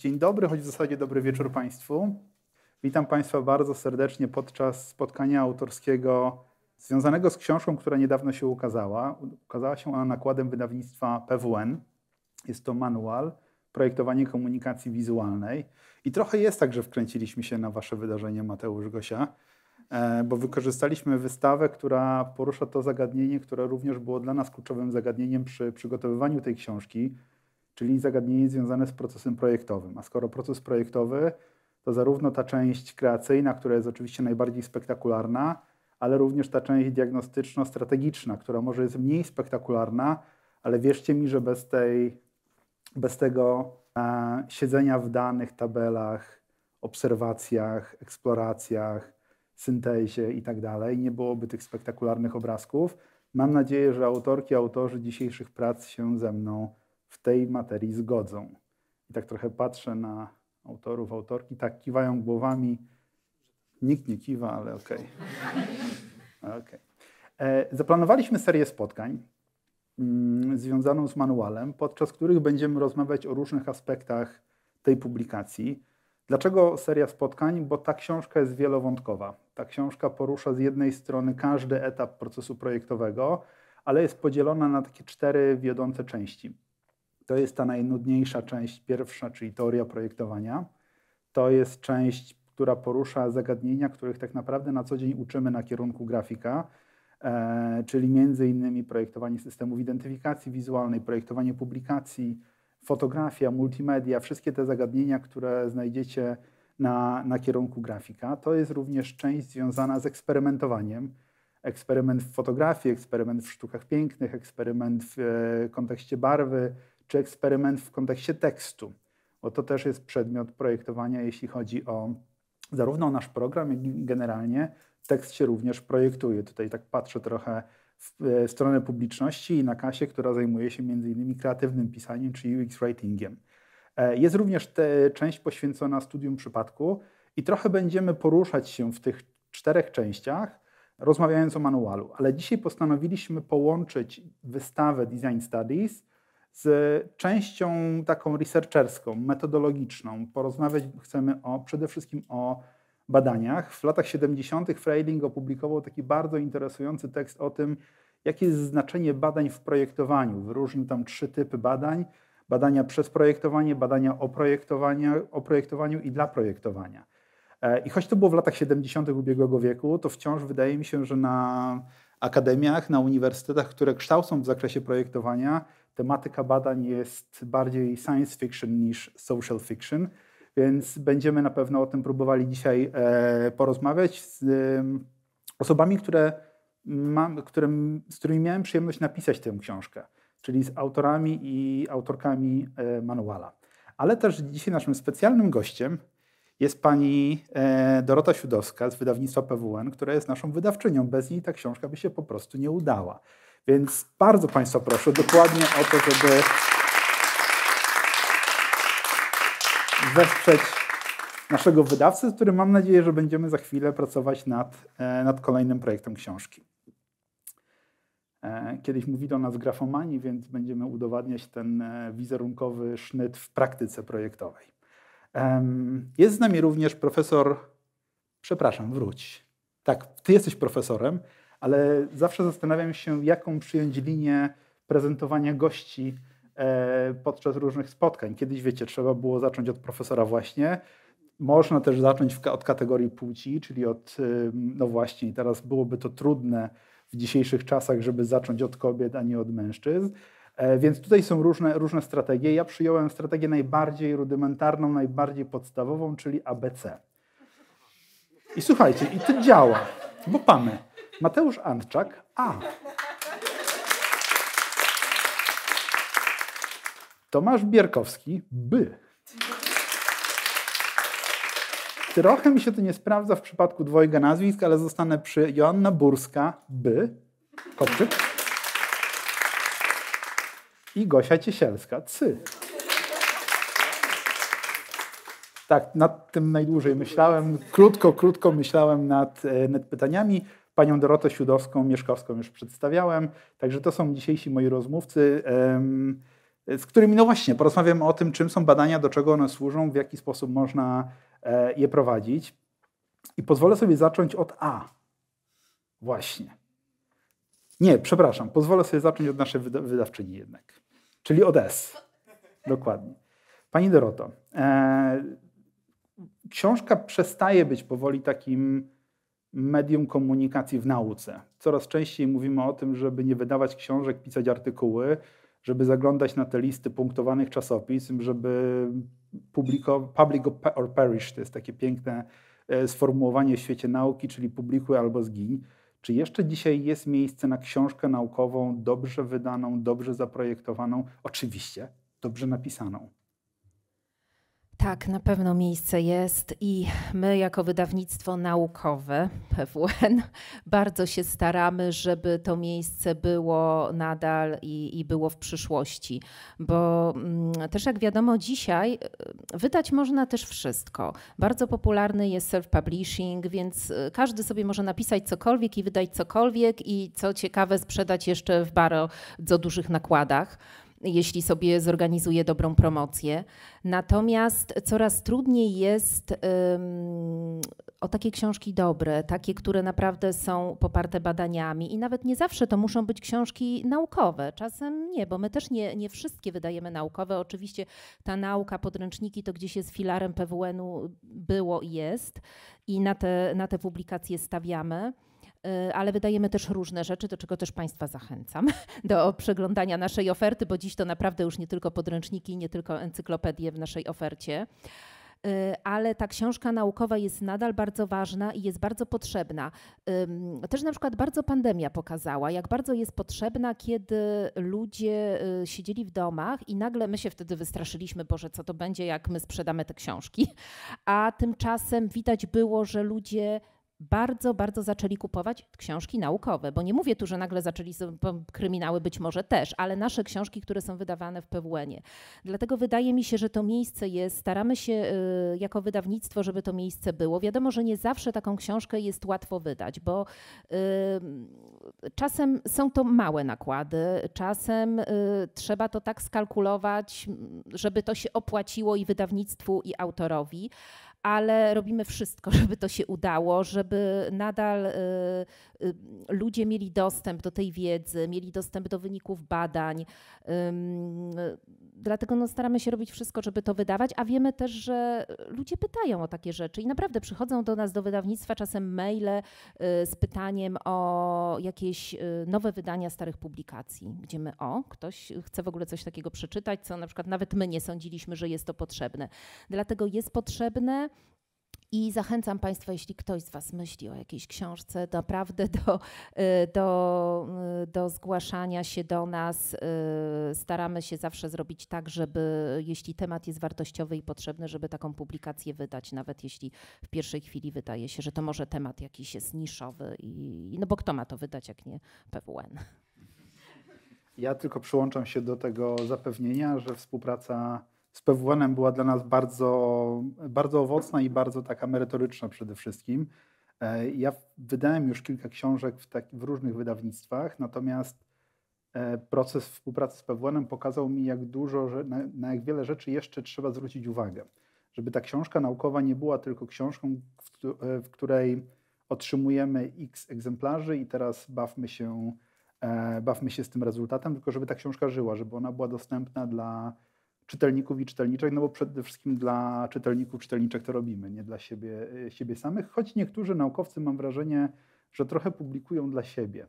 Dzień dobry, choć w zasadzie dobry wieczór Państwu. Witam Państwa bardzo serdecznie podczas spotkania autorskiego związanego z książką, która niedawno się ukazała. Ukazała się ona nakładem wydawnictwa PWN. Jest to manual projektowanie komunikacji wizualnej. I trochę jest tak, że wkręciliśmy się na Wasze wydarzenie, Mateusz Gosia, e, bo wykorzystaliśmy wystawę, która porusza to zagadnienie, które również było dla nas kluczowym zagadnieniem przy przygotowywaniu tej książki, czyli zagadnienie związane z procesem projektowym. A skoro proces projektowy, to zarówno ta część kreacyjna, która jest oczywiście najbardziej spektakularna, ale również ta część diagnostyczno-strategiczna, która może jest mniej spektakularna, ale wierzcie mi, że bez, tej, bez tego e, siedzenia w danych, tabelach, obserwacjach, eksploracjach, syntezie i tak dalej, nie byłoby tych spektakularnych obrazków. Mam nadzieję, że autorki, autorzy dzisiejszych prac się ze mną w tej materii zgodzą. I tak trochę patrzę na autorów, autorki, tak kiwają głowami. Nikt nie kiwa, ale okej. Okay. okay. E, zaplanowaliśmy serię spotkań mm, związaną z manualem, podczas których będziemy rozmawiać o różnych aspektach tej publikacji. Dlaczego seria spotkań? Bo ta książka jest wielowątkowa. Ta książka porusza z jednej strony każdy etap procesu projektowego, ale jest podzielona na takie cztery wiodące części to jest ta najnudniejsza część pierwsza, czyli teoria projektowania. To jest część, która porusza zagadnienia, których tak naprawdę na co dzień uczymy na kierunku grafika, e, czyli między innymi projektowanie systemów identyfikacji wizualnej, projektowanie publikacji, fotografia, multimedia, wszystkie te zagadnienia, które znajdziecie na, na kierunku grafika. To jest również część związana z eksperymentowaniem. Eksperyment w fotografii, eksperyment w sztukach pięknych, eksperyment w e, kontekście barwy, czy eksperyment w kontekście tekstu, bo to też jest przedmiot projektowania, jeśli chodzi o zarówno nasz program, jak i generalnie tekst się również projektuje. Tutaj tak patrzę trochę w e, stronę publiczności i na kasie, która zajmuje się m.in. kreatywnym pisaniem czy UX writingiem. E, jest również część poświęcona studium przypadku i trochę będziemy poruszać się w tych czterech częściach, rozmawiając o manualu, ale dzisiaj postanowiliśmy połączyć wystawę Design Studies z częścią taką researcherską, metodologiczną. Porozmawiać chcemy o, przede wszystkim o badaniach. W latach 70. Freiling opublikował taki bardzo interesujący tekst o tym, jakie jest znaczenie badań w projektowaniu. Wyróżnił tam trzy typy badań. Badania przez projektowanie, badania o, projektowaniu, o projektowaniu i dla projektowania. E, I choć to było w latach 70. ubiegłego wieku, to wciąż wydaje mi się, że na akademiach, na uniwersytetach, które kształcą w zakresie projektowania, tematyka badań jest bardziej science fiction niż social fiction, więc będziemy na pewno o tym próbowali dzisiaj e, porozmawiać z osobami, które mam, którym, z którymi miałem przyjemność napisać tę książkę, czyli z autorami i autorkami e, manuala. Ale też dzisiaj naszym specjalnym gościem jest pani e, Dorota Siudowska z wydawnictwa PWN, która jest naszą wydawczynią. Bez niej ta książka by się po prostu nie udała. Więc bardzo Państwa proszę dokładnie o to, żeby wesprzeć naszego wydawcę, z którym mam nadzieję, że będziemy za chwilę pracować nad, e, nad kolejnym projektem książki. E, kiedyś mówili o nas grafomani, więc będziemy udowadniać ten wizerunkowy sznyt w praktyce projektowej. Jest z nami również profesor, przepraszam, wróć. Tak, ty jesteś profesorem, ale zawsze zastanawiam się, jaką przyjąć linię prezentowania gości e, podczas różnych spotkań. Kiedyś, wiecie, trzeba było zacząć od profesora właśnie. Można też zacząć od kategorii płci, czyli od, y, no właśnie, teraz byłoby to trudne w dzisiejszych czasach, żeby zacząć od kobiet, a nie od mężczyzn E, więc tutaj są różne, różne strategie. Ja przyjąłem strategię najbardziej rudymentarną, najbardziej podstawową, czyli ABC. I słuchajcie, i to działa, bo pamy. Mateusz Antczak, A. Tomasz Bierkowski, B. Trochę mi się to nie sprawdza w przypadku dwojga nazwisk, ale zostanę przy Joanna Burska, B. Kopczyk i Gosia Ciesielska, cy. Tak, nad tym najdłużej myślałem. Krótko, krótko myślałem nad, e, nad pytaniami. Panią Dorotę Siudowską, Mieszkowską już przedstawiałem. Także to są dzisiejsi moi rozmówcy, z którymi, no właśnie, porozmawiam o tym, czym są badania, do czego one służą, w jaki sposób można e, je prowadzić. I pozwolę sobie zacząć od A. Właśnie. Nie, przepraszam, pozwolę sobie zacząć od naszej wydawczyni jednak, czyli od S. Dokładnie. Pani Doroto, e, książka przestaje być powoli takim medium komunikacji w nauce. Coraz częściej mówimy o tym, żeby nie wydawać książek, pisać artykuły, żeby zaglądać na te listy punktowanych czasopism, żeby publico, public or perish, to jest takie piękne e, sformułowanie w świecie nauki, czyli publikuj albo zgiń. Czy jeszcze dzisiaj jest miejsce na książkę naukową dobrze wydaną, dobrze zaprojektowaną, oczywiście dobrze napisaną? Tak, na pewno miejsce jest i my jako wydawnictwo naukowe PWN bardzo się staramy, żeby to miejsce było nadal i, i było w przyszłości, bo mm, też jak wiadomo dzisiaj e, wydać można też wszystko. Bardzo popularny jest self-publishing, więc e, każdy sobie może napisać cokolwiek i wydać cokolwiek i co ciekawe sprzedać jeszcze w bardzo dużych nakładach jeśli sobie zorganizuje dobrą promocję. Natomiast coraz trudniej jest um, o takie książki dobre, takie, które naprawdę są poparte badaniami i nawet nie zawsze to muszą być książki naukowe. Czasem nie, bo my też nie, nie wszystkie wydajemy naukowe. Oczywiście ta nauka, podręczniki to gdzieś jest filarem PWN-u, było i jest i na te, na te publikacje stawiamy. Y, ale wydajemy też różne rzeczy, do czego też Państwa zachęcam, do przeglądania naszej oferty, bo dziś to naprawdę już nie tylko podręczniki, nie tylko encyklopedie w naszej ofercie y, ale ta książka naukowa jest nadal bardzo ważna i jest bardzo potrzebna. Też na przykład bardzo pandemia pokazała, jak bardzo jest potrzebna, kiedy ludzie y, siedzieli w domach i nagle my się wtedy wystraszyliśmy, Boże, co to będzie, jak my sprzedamy te książki. A tymczasem widać było, że ludzie bardzo, bardzo zaczęli kupować książki naukowe, bo nie mówię tu, że nagle zaczęli kryminały być może też, ale nasze książki, które są wydawane w PWN-ie. Dlatego wydaje mi się, że to miejsce jest, staramy się y, jako wydawnictwo, żeby to miejsce było. Wiadomo, że nie zawsze taką książkę jest łatwo wydać, bo y, czasem są to małe nakłady, czasem y, trzeba to tak skalkulować, żeby to się opłaciło i wydawnictwu, i autorowi ale robimy wszystko, żeby to się udało, żeby nadal y, Y, ludzie mieli dostęp do tej wiedzy, mieli dostęp do wyników badań. Dlatego no, staramy się robić wszystko, żeby to wydawać, a wiemy też, że ludzie pytają o takie rzeczy i naprawdę przychodzą do nas do wydawnictwa czasem maile y, z pytaniem o jakieś y, nowe wydania starych publikacji, gdzie my o, ktoś chce w ogóle coś takiego przeczytać, co na przykład nawet my nie sądziliśmy, że jest to potrzebne. Dlatego jest potrzebne i zachęcam Państwa, jeśli ktoś z Was myśli o jakiejś książce, naprawdę do, y, do, y, do zgłaszania się do nas. Y, staramy się zawsze zrobić tak, żeby jeśli temat jest wartościowy i potrzebny, żeby taką publikację wydać, nawet jeśli w pierwszej chwili wydaje się, że to może temat jakiś jest niszowy. I, no bo kto ma to wydać, jak nie PWN? Ja tylko przyłączam się do tego zapewnienia, że współpraca z PWN-em była dla nas bardzo, bardzo owocna i bardzo taka merytoryczna przede wszystkim. E, ja wydałem już kilka książek w, tak, w różnych wydawnictwach, natomiast e, proces współpracy z PWN-em pokazał mi, jak dużo, na, na jak wiele rzeczy jeszcze trzeba zwrócić uwagę. Żeby ta książka naukowa nie była tylko książką, w, e, w której otrzymujemy x egzemplarzy i teraz bawmy się, bawmy się z tym rezultatem, tylko żeby ta książka żyła, żeby ona była dostępna dla czytelników i czytelniczek, no bo przede wszystkim dla czytelników, czytelniczek to robimy, nie dla siebie, siebie samych, choć niektórzy naukowcy, mam wrażenie, że trochę publikują dla siebie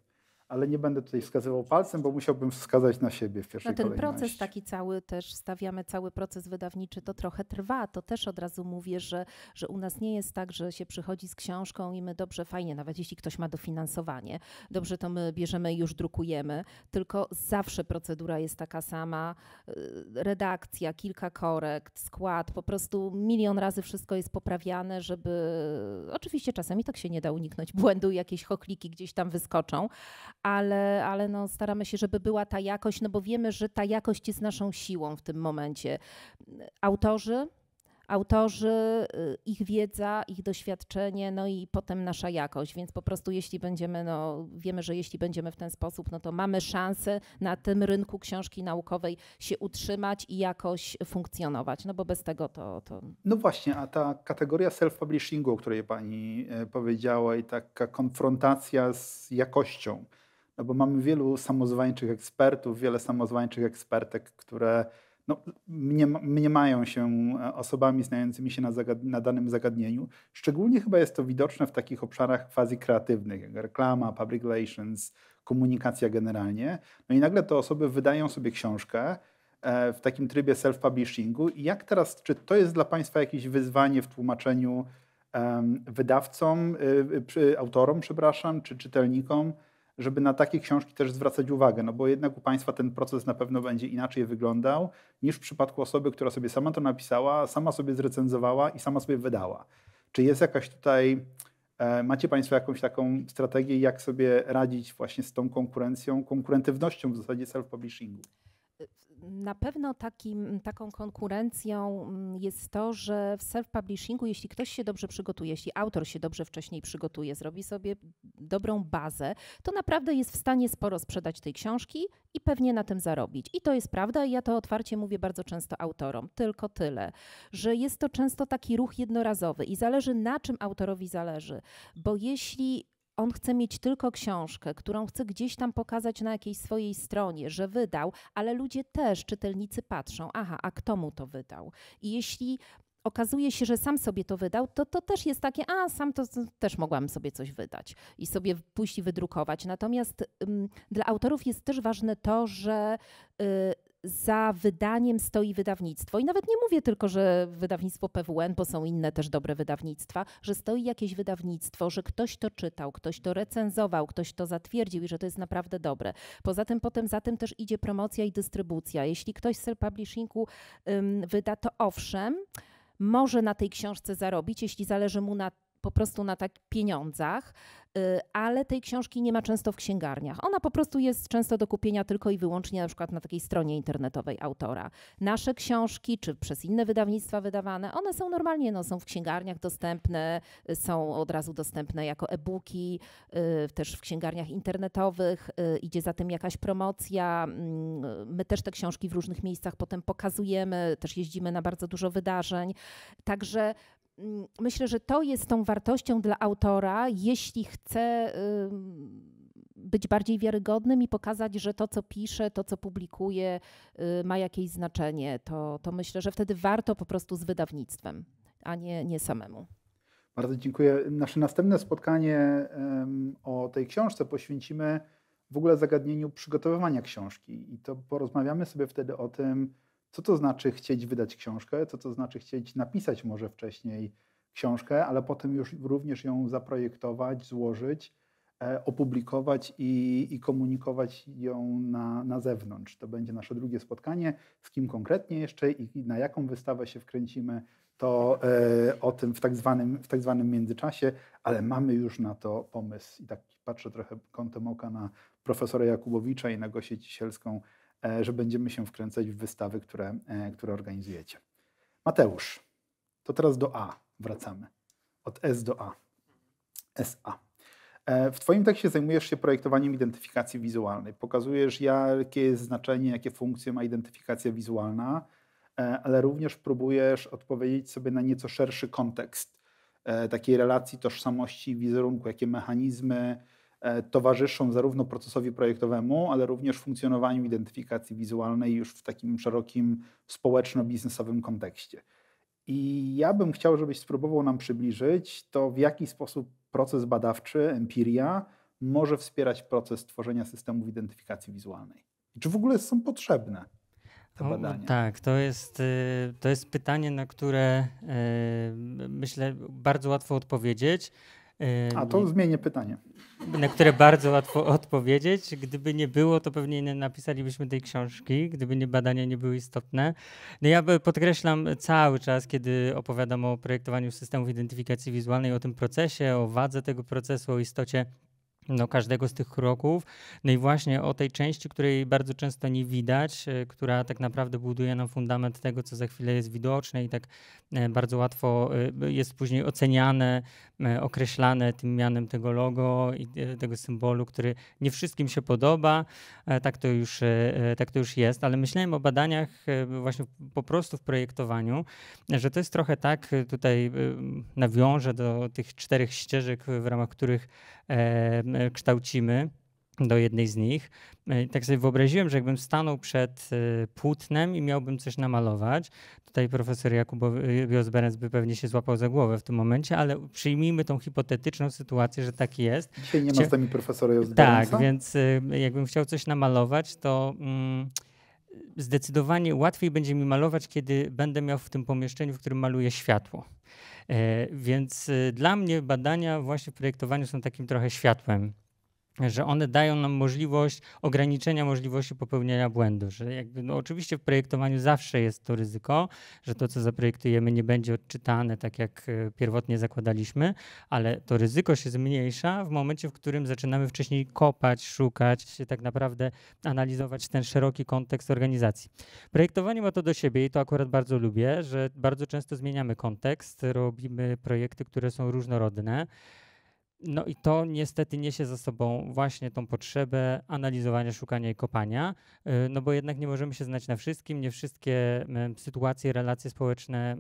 ale nie będę tutaj wskazywał palcem, bo musiałbym wskazać na siebie w pierwszej no ten kolejności. proces taki cały też stawiamy, cały proces wydawniczy, to trochę trwa. To też od razu mówię, że, że u nas nie jest tak, że się przychodzi z książką i my dobrze, fajnie, nawet jeśli ktoś ma dofinansowanie, dobrze to my bierzemy i już drukujemy, tylko zawsze procedura jest taka sama. Y, redakcja, kilka korekt, skład, po prostu milion razy wszystko jest poprawiane, żeby... Oczywiście czasami tak się nie da uniknąć błędu, jakieś chokliki gdzieś tam wyskoczą, ale, ale no staramy się, żeby była ta jakość, no bo wiemy, że ta jakość jest naszą siłą w tym momencie. Autorzy, autorzy, y, ich wiedza, ich doświadczenie, no i potem nasza jakość. Więc po prostu jeśli będziemy, no wiemy, że jeśli będziemy w ten sposób, no to mamy szansę na tym rynku książki naukowej się utrzymać i jakoś funkcjonować, no bo bez tego to... to... No właśnie, a ta kategoria self-publishingu, o której Pani e, powiedziała i taka konfrontacja z jakością, no bo mamy wielu samozwańczych ekspertów, wiele samozwańczych ekspertek, które no, mniemają się e, osobami znającymi się na, na danym zagadnieniu. Szczególnie chyba jest to widoczne w takich obszarach quasi kreatywnych, jak reklama, public relations, komunikacja generalnie. No i nagle te osoby wydają sobie książkę e, w takim trybie self-publishingu. I jak teraz, czy to jest dla Państwa jakieś wyzwanie w tłumaczeniu wydawcom, y, y, autorom, przepraszam, czy czytelnikom? żeby na takie książki też zwracać uwagę, no bo jednak u Państwa ten proces na pewno będzie inaczej wyglądał niż w przypadku osoby, która sobie sama to napisała, sama sobie zrecenzowała i sama sobie wydała. Czy jest jakaś tutaj, e, macie Państwo jakąś taką strategię, jak sobie radzić właśnie z tą konkurencją, konkurentywnością w zasadzie self-publishingu? Na pewno takim, taką konkurencją mm, jest to, że w self-publishingu, jeśli ktoś się dobrze przygotuje, jeśli autor się dobrze wcześniej przygotuje, zrobi sobie dobrą bazę, to naprawdę jest w stanie sporo sprzedać tej książki i pewnie na tym zarobić. I to jest prawda, i ja to otwarcie mówię bardzo często autorom. Tylko tyle, że jest to często taki ruch jednorazowy i zależy na czym autorowi zależy, bo jeśli on chce mieć tylko książkę, którą chce gdzieś tam pokazać na jakiejś swojej stronie, że wydał, ale ludzie też, czytelnicy patrzą, aha, a kto mu to wydał? I jeśli okazuje się, że sam sobie to wydał, to to też jest takie, a sam to, to też mogłam sobie coś wydać i sobie pójść i wydrukować. Natomiast ym, dla autorów jest też ważne to, że y, za wydaniem stoi wydawnictwo. I nawet nie mówię tylko, że wydawnictwo PWN, bo są inne też dobre wydawnictwa, że stoi jakieś wydawnictwo, że ktoś to czytał, ktoś to recenzował, ktoś to zatwierdził i że to jest naprawdę dobre. Poza tym potem za tym też idzie promocja i dystrybucja. Jeśli ktoś z self-publishingu um, wyda, to owszem, może na tej książce zarobić, jeśli zależy mu na po prostu na tak pieniądzach, y, ale tej książki nie ma często w księgarniach. Ona po prostu jest często do kupienia tylko i wyłącznie na przykład na takiej stronie internetowej autora. Nasze książki, czy przez inne wydawnictwa wydawane, one są normalnie, no, są w księgarniach dostępne, y, są od razu dostępne jako e-booki, y, też w księgarniach internetowych, idzie za tym jakaś promocja. Mm, my też te książki w różnych miejscach potem pokazujemy, też jeździmy na bardzo dużo wydarzeń. Także Mm, myślę, że to jest tą wartością dla autora, jeśli chce y, być bardziej wiarygodnym i pokazać, że to, co pisze, to, co publikuje, y, ma jakieś znaczenie. To, to myślę, że wtedy warto po prostu z wydawnictwem, a nie, nie samemu. Bardzo dziękuję. Nasze następne spotkanie o tej książce poświęcimy w ogóle zagadnieniu przygotowywania książki i to porozmawiamy sobie wtedy o tym, co to znaczy chcieć wydać książkę? Co to znaczy chcieć napisać może wcześniej książkę, ale potem już również ją zaprojektować, złożyć, e, opublikować i, i komunikować ją na, na zewnątrz? To będzie nasze drugie spotkanie. Z kim konkretnie jeszcze i, na jaką wystawę się wkręcimy? to e, o tym w tak, zwanym, w tak zwanym międzyczasie, ale mamy już na to pomysł. I tak patrzę trochę kątem oka na profesora Jakubowicza i na Gosię Cisielską, E, że będziemy się wkręcać w wystawy, które, e, które organizujecie. Mateusz, to teraz do A wracamy. Od S do A. SA. E, w Twoim tekście zajmujesz się projektowaniem identyfikacji wizualnej. Pokazujesz, jakie jest znaczenie, jakie funkcje ma identyfikacja wizualna, ale również próbujesz odpowiedzieć sobie na nieco szerszy kontekst takiej relacji tożsamości i wizerunku, jakie mechanizmy, E, towarzyszą zarówno procesowi projektowemu, ale również funkcjonowaniu identyfikacji wizualnej już w takim szerokim społeczno-biznesowym kontekście. I ja bym chciał, żebyś spróbował nam przybliżyć to, w jaki sposób proces badawczy, empiria może wspierać proces tworzenia systemów identyfikacji wizualnej. I czy w ogóle są potrzebne te no badania? O, tak, to jest, y, to jest pytanie, na które y, myślę bardzo łatwo odpowiedzieć. A to y, zmienię pytanie na które bardzo łatwo odpowiedzieć. Gdyby nie było, to pewnie nie napisalibyśmy tej książki, gdyby nie badania nie były istotne. No ja podkreślam cały czas, kiedy opowiadam o projektowaniu systemów identyfikacji wizualnej, o tym procesie, o wadze tego procesu, o istocie do no, każdego z tych kroków. No i właśnie o tej części, której bardzo często nie widać, e, która tak naprawdę buduje nam fundament tego, co za chwilę jest widoczne i tak e, bardzo łatwo e, jest później oceniane, określane tym mianem tego logo i tego symbolu, który nie wszystkim się podoba. Tak to już, tak to już jest, ale myślałem o badaniach właśnie po prostu w projektowaniu, że to jest trochę tak, tutaj nawiążę do tych czterech ścieżek, w ramach których E, e, kształcimy do jednej z nich. E, tak sobie wyobraziłem, że jakbym stanął przed płótnem i miałbym coś namalować, tutaj profesor Jakub Josberens y, by pewnie się złapał za głowę w tym momencie, ale przyjmijmy tą hipotetyczną sytuację, że tak jest. Dzisiaj nie ma z nami profesora Josberensa? Tak, więc y, jakbym chciał coś namalować, to... Mm, zdecydowanie łatwiej będzie mi malować, kiedy będę miał w tym pomieszczeniu, w którym maluję światło. E, więc y, dla mnie badania właśnie projektowaniu są takim trochę światłem że one dają nam możliwość ograniczenia możliwości popełniania błędu. Że jakby, no oczywiście w projektowaniu zawsze jest to ryzyko, że to, co zaprojektujemy, nie będzie odczytane tak, jak e, pierwotnie zakładaliśmy, ale to ryzyko się zmniejsza w momencie, w którym zaczynamy wcześniej kopać, szukać, tak naprawdę analizować ten szeroki kontekst organizacji. Projektowanie ma to do siebie i to akurat bardzo lubię, że bardzo często zmieniamy kontekst, robimy projekty, które są różnorodne. No i to niestety niesie za sobą właśnie tą potrzebę analizowania, szukania i kopania, y, no bo jednak nie możemy się znać na wszystkim, nie wszystkie sytuacje, relacje społeczne,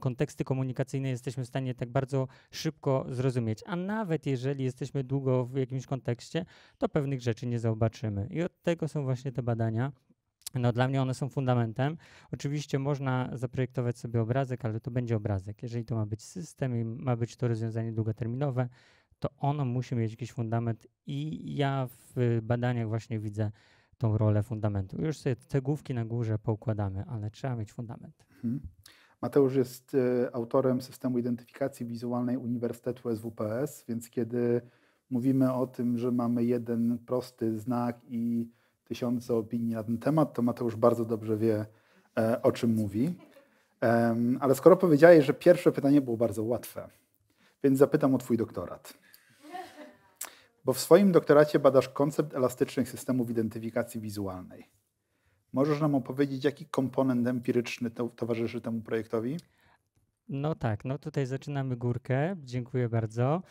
konteksty komunikacyjne jesteśmy w stanie tak bardzo szybko zrozumieć. A nawet jeżeli jesteśmy długo w jakimś kontekście, to pewnych rzeczy nie zobaczymy. I od tego są właśnie te badania no dla mnie one są fundamentem. Oczywiście można zaprojektować sobie obrazek, ale to będzie obrazek. Jeżeli to ma być system i ma być to rozwiązanie długoterminowe, to ono musi mieć jakiś fundament i ja w badaniach właśnie widzę tą rolę fundamentu. Już sobie te główki na górze poukładamy, ale trzeba mieć fundament. Mhm. Mateusz jest y, autorem systemu identyfikacji wizualnej Uniwersytetu SWPS, więc kiedy mówimy o tym, że mamy jeden prosty znak i tysiące opinii na ten temat, to Mateusz bardzo dobrze wie, e, o czym mówi. Ale skoro powiedziałeś, że pierwsze pytanie było bardzo łatwe, więc zapytam o Twój doktorat. Bo w swoim doktoracie badasz koncept elastycznych systemów identyfikacji wizualnej. Możesz nam opowiedzieć, jaki komponent empiryczny towarzyszy temu projektowi? No tak, no tutaj zaczynamy górkę. Dziękuję bardzo.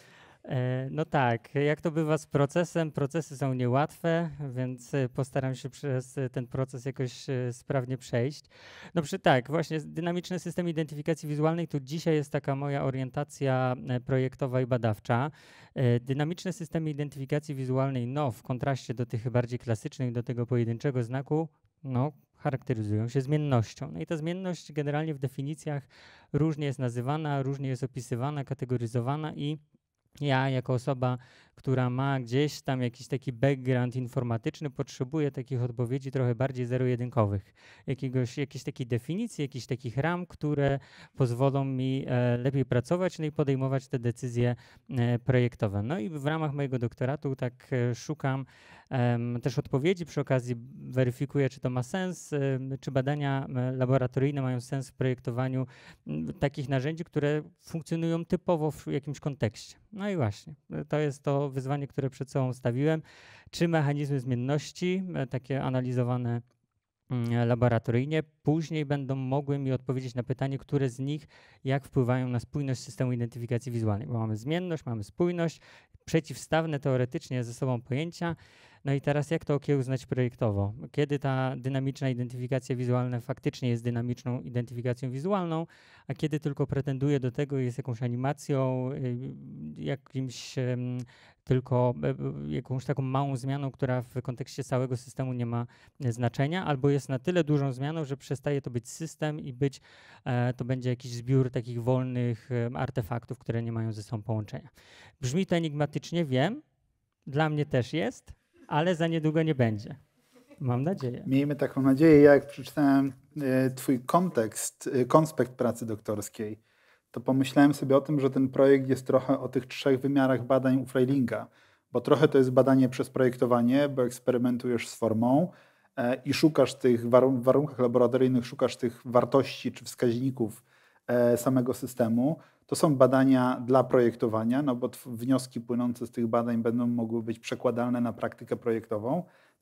E, no tak, jak to bywa z procesem, procesy są niełatwe, więc e, postaram się przez e, ten proces jakoś sprawnie przejść. No przy tak, właśnie dynamiczny system identyfikacji wizualnej to dzisiaj jest taka moja orientacja projektowa i badawcza. Dynamiczne systemy identyfikacji wizualnej, no w kontraście do tych bardziej klasycznych, do tego pojedynczego znaku, no charakteryzują się zmiennością. No i ta zmienność generalnie w definicjach różnie jest nazywana, różnie jest opisywana, kategoryzowana i ja, jako osoba która ma gdzieś tam jakiś taki background informatyczny, potrzebuje takich odpowiedzi trochę bardziej zero-jedynkowych, jakiegoś, jakiejś takiej definicji, jakichś takich ram, które pozwolą mi e, lepiej pracować no i podejmować te decyzje e, projektowe. No i w ramach mojego doktoratu tak e, szukam też odpowiedzi, przy okazji weryfikuję, czy to ma sens, e, czy badania e, laboratoryjne mają sens w projektowaniu takich narzędzi, które funkcjonują typowo w jakimś kontekście. No i właśnie, to jest to wyzwanie, które przed sobą stawiłem, czy mechanizmy zmienności, e, takie analizowane mm, laboratoryjnie, później będą mogły mi odpowiedzieć na pytanie, które z nich jak wpływają na spójność systemu identyfikacji wizualnej, bo mamy zmienność, mamy spójność, przeciwstawne teoretycznie ze sobą pojęcia, no i teraz jak to okiełznać projektowo? Kiedy ta dynamiczna identyfikacja wizualna faktycznie jest dynamiczną identyfikacją wizualną, a kiedy tylko pretenduje do tego, jest jakąś animacją, y, jakimś tylko e, jakąś taką małą zmianą, która w kontekście całego systemu nie ma e, znaczenia, albo jest na tyle dużą zmianą, że przestaje to być system i być e, to będzie jakiś zbiór takich wolnych artefaktów, które nie mają ze sobą połączenia. Brzmi to enigmatycznie, wiem, dla mnie też jest, ale za niedługo nie będzie. Mam nadzieję. Miejmy taką nadzieję. Ja jak przeczytałem e, Twój kontekst, e, konspekt pracy doktorskiej, to pomyślałem sobie o tym, że ten projekt jest trochę o tych trzech wymiarach badań u Freilinga, bo trochę to jest badanie przez projektowanie, bo eksperymentujesz z formą e, i szukasz tych, warunków warunkach laboratoryjnych szukasz tych wartości czy wskaźników, E, samego systemu. To są badania dla projektowania, no bo wnioski płynące z tych badań będą mogły być przekładalne na praktykę projektową,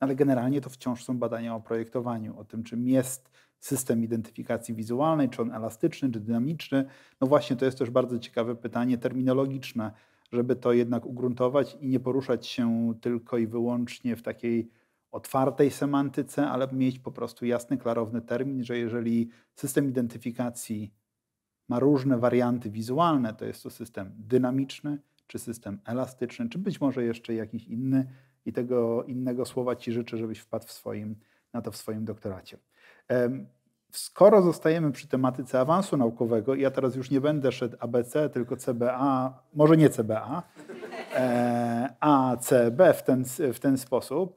no ale generalnie to wciąż są badania o projektowaniu, o tym, czym jest system identyfikacji wizualnej, czy on elastyczny, czy dynamiczny. No właśnie, to jest też bardzo ciekawe pytanie terminologiczne, żeby to jednak ugruntować i nie poruszać się tylko i wyłącznie w takiej otwartej semantyce, ale mieć po prostu jasny, klarowny termin, że jeżeli system identyfikacji ma różne warianty wizualne. To jest to system dynamiczny, czy system elastyczny, czy być może jeszcze jakiś inny. I tego innego słowa Ci życzę, żebyś wpadł w swoim, na to w swoim doktoracie. Skoro zostajemy przy tematyce awansu naukowego, ja teraz już nie będę szedł ABC, tylko CBA, może nie CBA, e, ACB w ten, w ten sposób,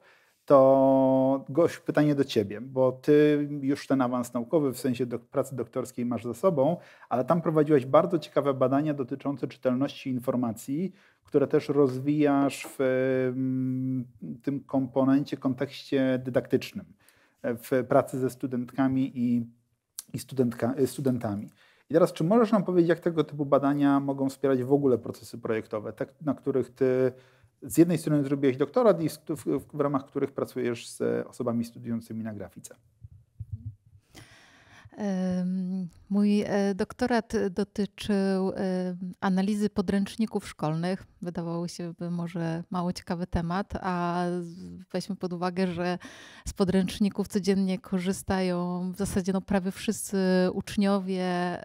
to gość, pytanie do ciebie, bo ty już ten awans naukowy w sensie do, pracy doktorskiej masz za sobą, ale tam prowadziłeś bardzo ciekawe badania dotyczące czytelności informacji, które też rozwijasz w mm, tym komponencie, kontekście dydaktycznym, e, w pracy ze studentkami i, i studentka, e, studentami. I teraz, czy możesz nam powiedzieć, jak tego typu badania mogą wspierać w ogóle procesy projektowe, te, na których ty z jednej strony zrobiłeś doktorat, w, w ramach których pracujesz z osobami studiującymi na grafice. Mój e, doktorat dotyczył e, analizy podręczników szkolnych. Wydawało się może mało ciekawy temat, a weźmy pod uwagę, że z podręczników codziennie korzystają w zasadzie no prawie wszyscy uczniowie,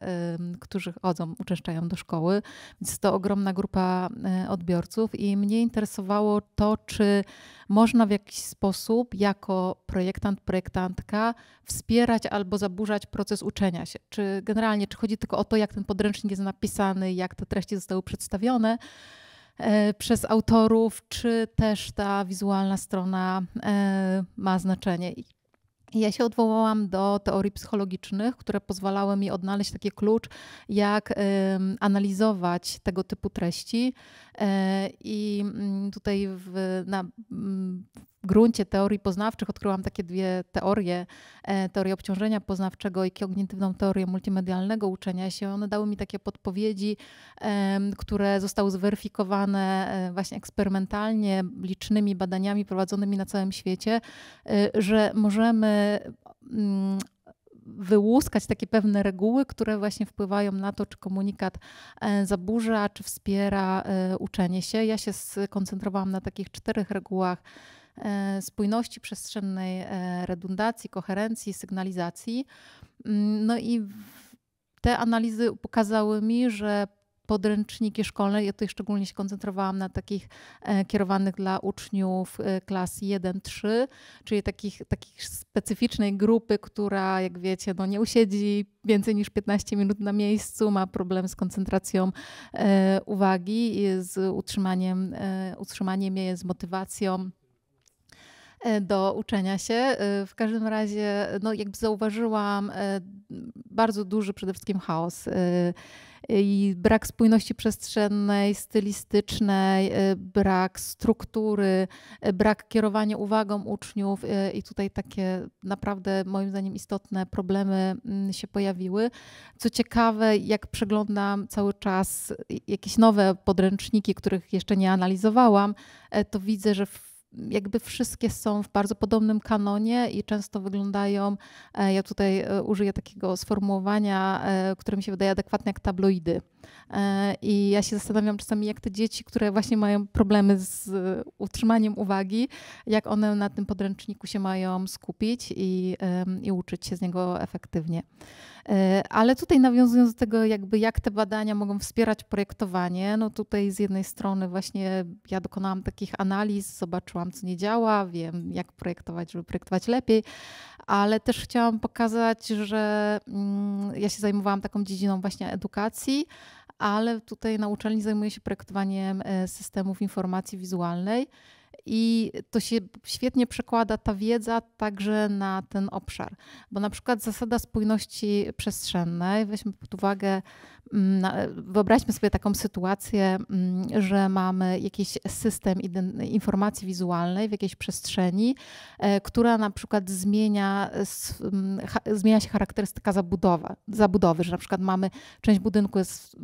którzy chodzą, uczęszczają do szkoły, więc to ogromna grupa e, odbiorców i mnie interesowało to, czy można w jakiś sposób jako projektant, projektantka wspierać albo zaburzać proces uczenia się? Czy generalnie, czy chodzi tylko o to, jak ten podręcznik jest napisany, jak te treści zostały przedstawione? E, przez autorów, czy też ta wizualna strona e, ma znaczenie? I ja się odwołałam do teorii psychologicznych, które pozwalały mi odnaleźć taki klucz, jak analizować tego typu treści. E, I mm, tutaj w, na mm, gruncie teorii poznawczych odkryłam takie dwie teorie, e, teorię obciążenia poznawczego i kognitywną teorię multimedialnego uczenia się. One dały mi takie podpowiedzi, które zostały zweryfikowane e, właśnie eksperymentalnie, licznymi badaniami prowadzonymi na całym świecie, e, że możemy mm, wyłuskać takie pewne reguły, które właśnie wpływają na to, czy komunikat zaburza, czy wspiera uczenie się. Ja się skoncentrowałam na takich czterech regułach E, spójności przestrzennej, e, redundacji, koherencji, sygnalizacji. Mm, no i te analizy pokazały mi, że podręczniki szkolne. Ja tutaj szczególnie się koncentrowałam na takich e, kierowanych dla uczniów klas 1-3, czyli takich, takich specyficznej grupy, która, jak wiecie, no nie usiedzi więcej niż 15 minut na miejscu, ma problem z koncentracją uwagi, z utrzymaniem, utrzymaniem jej, z motywacją. E, do uczenia się. E, w każdym razie, e, no jakby zauważyłam bardzo duży przede wszystkim chaos i brak spójności przestrzennej, stylistycznej, brak struktury, brak kierowania uwagą uczniów i tutaj takie naprawdę moim zdaniem istotne problemy mm, się pojawiły. Co ciekawe, jak przeglądam cały czas jakieś nowe podręczniki, których jeszcze nie analizowałam, to widzę, że w jakby wszystkie są w bardzo podobnym kanonie i często wyglądają, e, ja tutaj e, użyję takiego sformułowania, e, które mi się wydaje adekwatne jak tabloidy. I ja się zastanawiam czasami, jak te dzieci, które właśnie mają problemy z utrzymaniem uwagi, jak one na tym podręczniku się mają skupić i, i uczyć się z niego efektywnie. E, ale tutaj nawiązując do tego, jakby jak te badania mogą wspierać projektowanie, no tutaj z jednej strony właśnie ja dokonałam takich analiz, zobaczyłam co nie działa, wiem jak projektować, żeby projektować lepiej, ale też chciałam pokazać, że mm, ja się zajmowałam taką dziedziną właśnie edukacji, ale tutaj na uczelni zajmuję się projektowaniem e, systemów informacji wizualnej. I to się świetnie przekłada ta wiedza także na ten obszar, bo na przykład zasada spójności przestrzennej, weźmy pod uwagę, mm, wyobraźmy sobie taką sytuację, mm, że mamy jakiś system informacji wizualnej w jakiejś przestrzeni, e, która na przykład zmienia, mm, zmienia się charakterystyka zabudowy, zabudowy, że na przykład mamy część budynku jest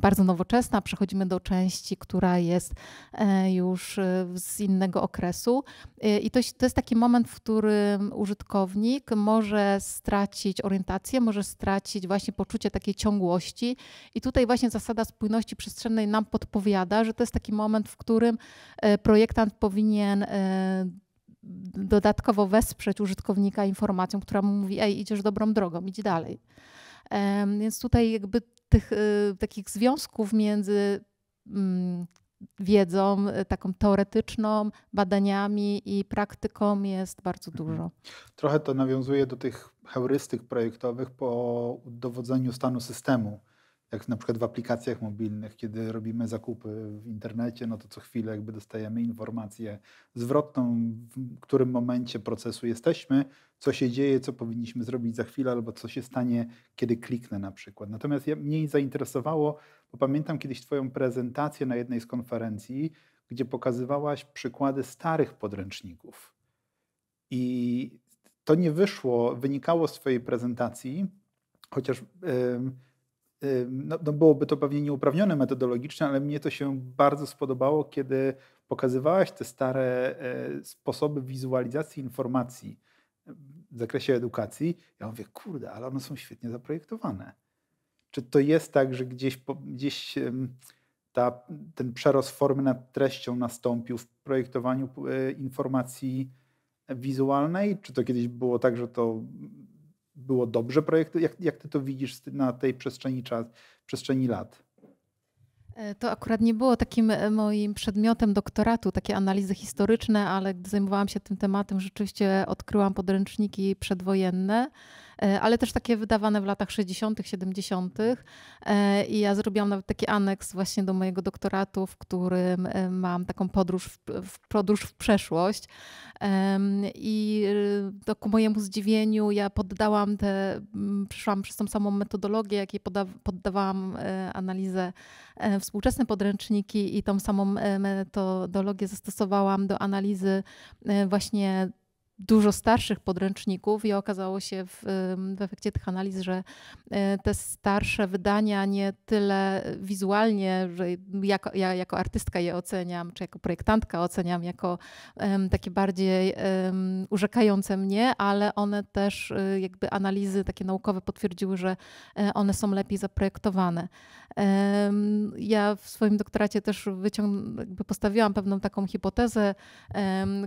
bardzo nowoczesna, przechodzimy do części, która jest e, już e, z innym innego okresu. Y, I to, to jest taki moment, w którym użytkownik może stracić orientację, może stracić właśnie poczucie takiej ciągłości. I tutaj właśnie zasada spójności przestrzennej nam podpowiada, że to jest taki moment, w którym e, projektant powinien e, dodatkowo wesprzeć użytkownika informacją, która mu mówi: Ej, idziesz dobrą drogą, idź dalej. Więc tutaj jakby tych y, takich związków między mm, wiedzą y, taką teoretyczną, badaniami i praktyką jest bardzo mhm. dużo. Trochę to nawiązuje do tych heurystyk projektowych po dowodzeniu stanu systemu. Jak na przykład w aplikacjach mobilnych, kiedy robimy zakupy w internecie, no to co chwilę jakby dostajemy informację zwrotną, w którym momencie procesu jesteśmy, co się dzieje, co powinniśmy zrobić za chwilę, albo co się stanie, kiedy kliknę na przykład. Natomiast mnie zainteresowało pamiętam kiedyś Twoją prezentację na jednej z konferencji, gdzie pokazywałaś przykłady starych podręczników. I to nie wyszło, wynikało z Twojej prezentacji, chociaż yy, yy, no, no byłoby to pewnie nieuprawnione metodologicznie, ale mnie to się bardzo spodobało, kiedy pokazywałaś te stare yy, sposoby wizualizacji informacji w zakresie edukacji. Ja mówię, kurde, ale one są świetnie zaprojektowane czy to jest tak, że gdzieś, gdzieś ta, ten przerost formy nad treścią nastąpił w projektowaniu e, informacji wizualnej? Czy to kiedyś było tak, że to było dobrze projekt? Jak, jak ty to widzisz na tej przestrzeni, czas, przestrzeni lat? E, to akurat nie było takim e, moim przedmiotem doktoratu, takie analizy historyczne, ale gdy zajmowałam się tym tematem, rzeczywiście odkryłam podręczniki przedwojenne E, ale też takie wydawane w latach 60., 70. E, I ja zrobiłam nawet taki aneks właśnie do mojego doktoratu, w którym e, mam taką podróż w, w podróż w przeszłość. I ku mojemu zdziwieniu ja poddałam te, przeszłam przez tą samą metodologię, jakiej poddawałam analizę współczesne podręczniki i tą samą metodologię zastosowałam do analizy właśnie dużo starszych podręczników i okazało się w, w, efekcie tych analiz, że y, te starsze wydania nie tyle wizualnie, że jako, ja jako artystka je oceniam, czy jako projektantka oceniam jako um, takie bardziej um, urzekające mnie, ale one też y, jakby analizy takie naukowe potwierdziły, że y, one są lepiej zaprojektowane. Um, ja w swoim doktoracie też wyciąg, postawiłam pewną taką hipotezę,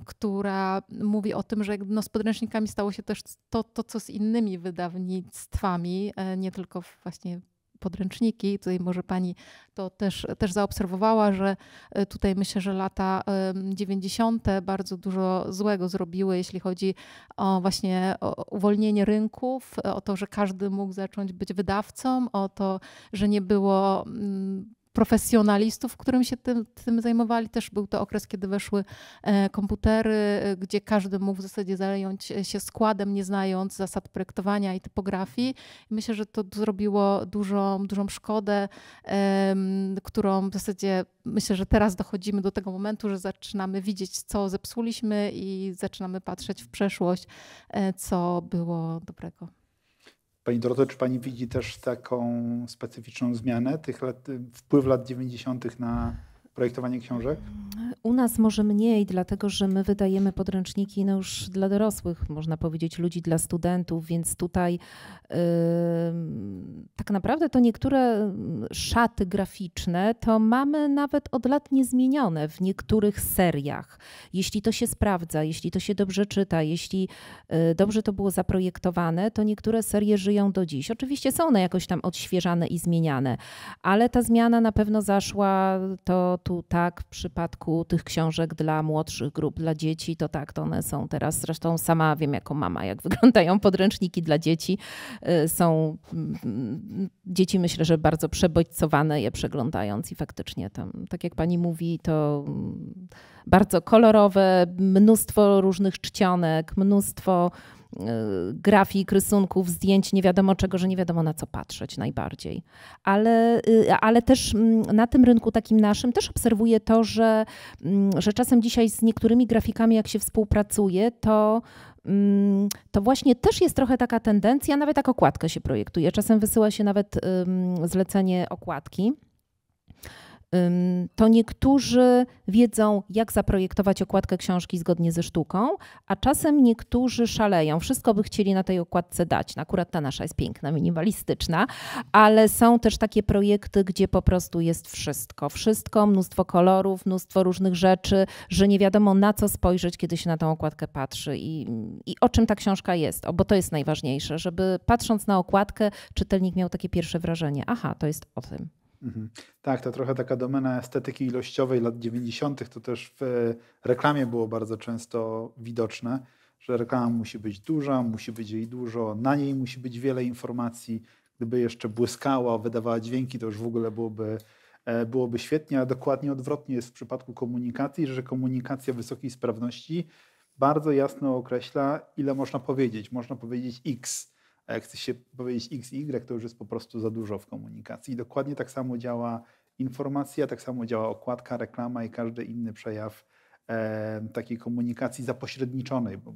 która mówi o tym, tym, że no, z podręcznikami stało się też to, to, co z innymi wydawnictwami, e, nie tylko właśnie podręczniki. Tutaj może pani to też, też zaobserwowała, że e, tutaj myślę, że lata 90. bardzo dużo złego zrobiły, jeśli chodzi o właśnie o uwolnienie rynków, o to, że każdy mógł zacząć być wydawcą, o to, że nie było mm, profesjonalistów, którym się tym, tym, zajmowali. Też był to okres, kiedy weszły e, komputery, e, gdzie każdy mógł w zasadzie zająć e, się składem, nie znając zasad projektowania i typografii. Myślę, że to zrobiło dużą, dużą szkodę, którą w zasadzie myślę, że teraz dochodzimy do tego momentu, że zaczynamy widzieć, co zepsuliśmy i zaczynamy patrzeć w przeszłość, co było dobrego. Pani Doroto, czy Pani widzi też taką specyficzną zmianę tych lat, wpływ lat 90. na projektowanie książek? U nas może mniej, dlatego że my wydajemy podręczniki no już dla dorosłych, można powiedzieć, ludzi dla studentów, więc tutaj yy, tak naprawdę to niektóre szaty graficzne to mamy nawet od lat niezmienione w niektórych seriach. Jeśli to się sprawdza, jeśli to się dobrze czyta, jeśli yy, dobrze to było zaprojektowane, to niektóre serie żyją do dziś. Oczywiście są one jakoś tam odświeżane i zmieniane, ale ta zmiana na pewno zaszła, to tematu. Tak, w przypadku tych książek dla młodszych grup, dla dzieci, to tak, to one są teraz. Zresztą sama wiem jako mama, jak wyglądają podręczniki dla dzieci. Y, są mm, dzieci, myślę, że bardzo przebodźcowane je przeglądając i faktycznie tam, tak jak pani mówi, to mm, bardzo kolorowe, mnóstwo różnych czcionek, mnóstwo E, grafik, rysunków, zdjęć, nie wiadomo czego, że nie wiadomo na co patrzeć najbardziej. Ale, y, ale też mm, na tym rynku takim naszym też obserwuję to, że, mm, że czasem dzisiaj z niektórymi grafikami, jak się współpracuje, to mm, to właśnie też jest trochę taka tendencja, nawet tak okładkę się projektuje. Czasem wysyła się nawet zlecenie okładki to niektórzy wiedzą, jak zaprojektować okładkę książki zgodnie ze sztuką, a czasem niektórzy szaleją. Wszystko by chcieli na tej okładce dać. No, akurat ta nasza jest piękna, minimalistyczna, ale są też takie projekty, gdzie po prostu jest wszystko. Wszystko, mnóstwo kolorów, mnóstwo różnych rzeczy, że nie wiadomo na co spojrzeć, kiedy się na tą okładkę patrzy i, i o czym ta książka jest. O, bo to jest najważniejsze, żeby patrząc na okładkę, czytelnik miał takie pierwsze wrażenie. Aha, to jest o tym. Mhm. Tak, to trochę taka domena estetyki ilościowej lat 90. To też w e, reklamie było bardzo często widoczne, że reklama musi być duża, musi być jej dużo, na niej musi być wiele informacji. Gdyby jeszcze błyskała, wydawała dźwięki, to już w ogóle byłoby, e, byłoby świetnie, a dokładnie odwrotnie jest w przypadku komunikacji, że komunikacja wysokiej sprawności bardzo jasno określa, ile można powiedzieć. Można powiedzieć X a jak chce się powiedzieć X Y, to już jest po prostu za dużo w komunikacji. I dokładnie tak samo działa informacja, tak samo działa okładka, reklama i każdy inny przejaw e, takiej komunikacji zapośredniczonej. Bo,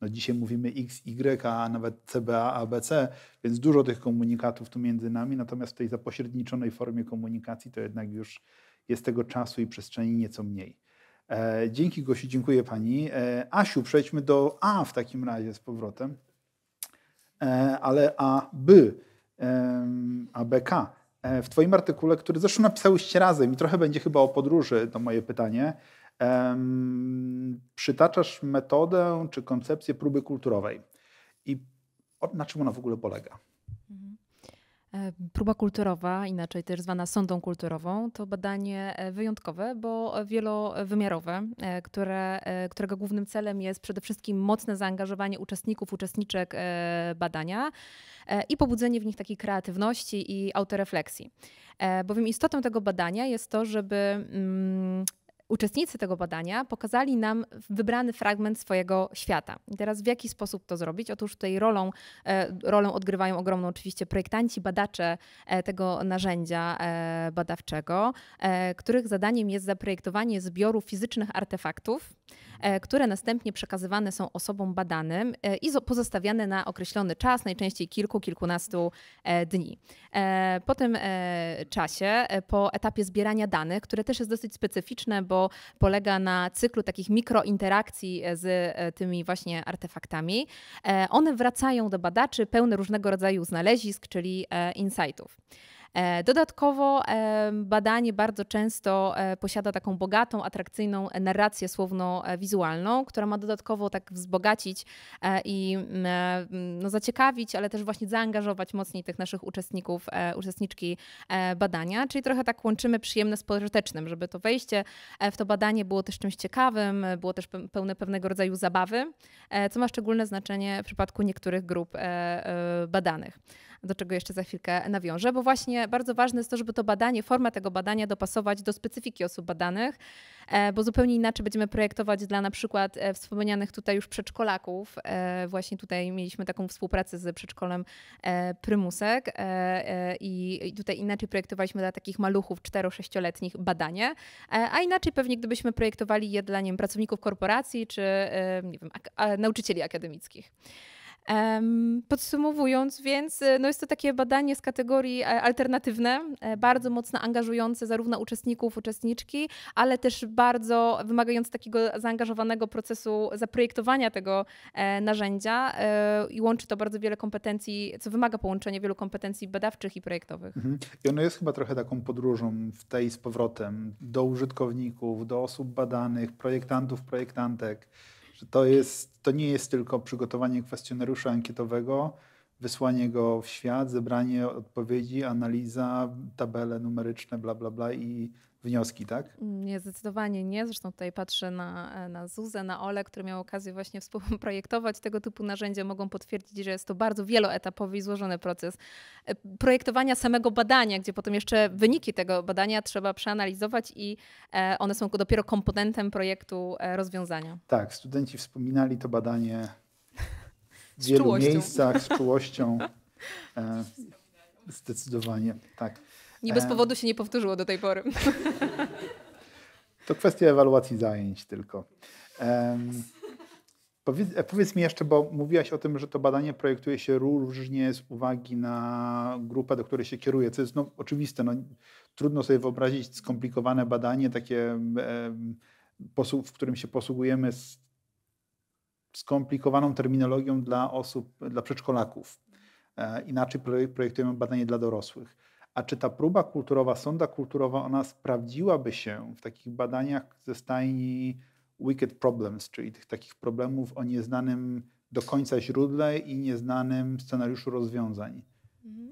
no dzisiaj mówimy X, Y, a nawet CBA, ABC, więc dużo tych komunikatów tu między nami, natomiast w tej zapośredniczonej formie komunikacji to jednak już jest tego czasu i przestrzeni nieco mniej. E, dzięki Gosiu, dziękuję Pani. E, Asiu, przejdźmy do A w takim razie z powrotem. E, ale AB, e, ABK. E, w Twoim artykule, który zresztą napisałyście razem i trochę będzie chyba o podróży, to moje pytanie, przytaczasz metodę czy koncepcję próby kulturowej. I na czym ona w ogóle polega? Próba kulturowa, inaczej też zwana sondą kulturową, to badanie e, wyjątkowe, bo wielowymiarowe, e, które, e, którego głównym celem jest przede wszystkim mocne zaangażowanie uczestników, uczestniczek badania i pobudzenie w nich takiej kreatywności i autorefleksji. Bowiem istotą tego badania jest to, żeby mm, uczestnicy tego badania pokazali nam wybrany fragment swojego świata. I teraz w jaki sposób to zrobić? Otóż tutaj rolą, e, rolę odgrywają ogromną oczywiście projektanci, badacze e, tego narzędzia e, badawczego, których zadaniem jest zaprojektowanie zbioru fizycznych artefaktów, E, które następnie przekazywane są osobom badanym e, i pozostawiane na określony czas, najczęściej kilku, kilkunastu e, dni. Po tym czasie, po etapie zbierania danych, które też jest dosyć specyficzne, bo polega na cyklu takich mikrointerakcji z tymi właśnie artefaktami, one wracają do badaczy pełne różnego rodzaju znalezisk, czyli insightów. E, dodatkowo e, badanie bardzo często e, posiada taką bogatą, atrakcyjną narrację słowno-wizualną, która ma dodatkowo tak wzbogacić i mm, mm, no, zaciekawić, ale też właśnie zaangażować mocniej tych naszych uczestników, uczestniczki badania, czyli trochę tak łączymy przyjemne z pożytecznym, żeby to wejście w to badanie było też czymś ciekawym, było też pełne pewnego rodzaju zabawy, co ma szczególne znaczenie w przypadku niektórych grup badanych do czego jeszcze za chwilkę nawiążę, bo właśnie bardzo ważne jest to, żeby to badanie, formę tego badania dopasować do specyfiki osób badanych, e, bo zupełnie inaczej będziemy projektować dla na przykład e, wspomnianych tutaj już przedszkolaków. E, właśnie tutaj mieliśmy taką współpracę z przedszkolem Prymusek i tutaj inaczej projektowaliśmy dla takich maluchów 4-6-letnich badanie, a inaczej pewnie gdybyśmy projektowali je dla nie wiem, pracowników korporacji czy nie wiem, nauczycieli akademickich. Podsumowując, więc e, no jest to takie badanie z kategorii e, alternatywne, e, bardzo mocno angażujące zarówno uczestników, uczestniczki, ale też bardzo wymagające takiego zaangażowanego procesu zaprojektowania tego narzędzia i łączy to bardzo wiele kompetencji, co wymaga połączenia wielu kompetencji badawczych i projektowych. Mhm. I ono jest chyba trochę taką podróżą w tej z powrotem do użytkowników, do osób badanych, projektantów, projektantek. Że to, jest, to nie jest tylko przygotowanie kwestionariusza ankietowego, wysłanie go w świat, zebranie odpowiedzi, analiza, tabele numeryczne, bla, bla, bla i wnioski, tak? Mm, nie, zdecydowanie nie. Zresztą tutaj patrzę na, e, na Zuzę, na Ole, które miały okazję właśnie współprojektować tego typu narzędzia. Mogą potwierdzić, że jest to bardzo wieloetapowy i złożony proces e, projektowania samego badania, gdzie potem jeszcze wyniki tego badania trzeba przeanalizować i e, one są dopiero komponentem projektu rozwiązania. Tak, studenci wspominali to badanie w wielu miejscach z czułością. Zdecydowanie, tak. Nie bez powodu się nie powtórzyło do tej pory. To kwestia ewaluacji zajęć tylko. Um, powiedz, e, powiedz, mi jeszcze, bo mówiłaś o tym, że to badanie projektuje się różnie z uwagi na grupę, do której się kieruje, co jest no, oczywiste. No, trudno sobie wyobrazić skomplikowane badanie, takie, um, w którym się posługujemy z skomplikowaną terminologią dla osób, dla przedszkolaków. E, inaczej projektujemy badanie dla dorosłych. A czy ta próba kulturowa, sonda kulturowa, ona sprawdziłaby się w takich badaniach ze stajni wicked problems, czyli tych takich problemów o nieznanym do końca źródle i nieznanym scenariuszu rozwiązań? Mhm.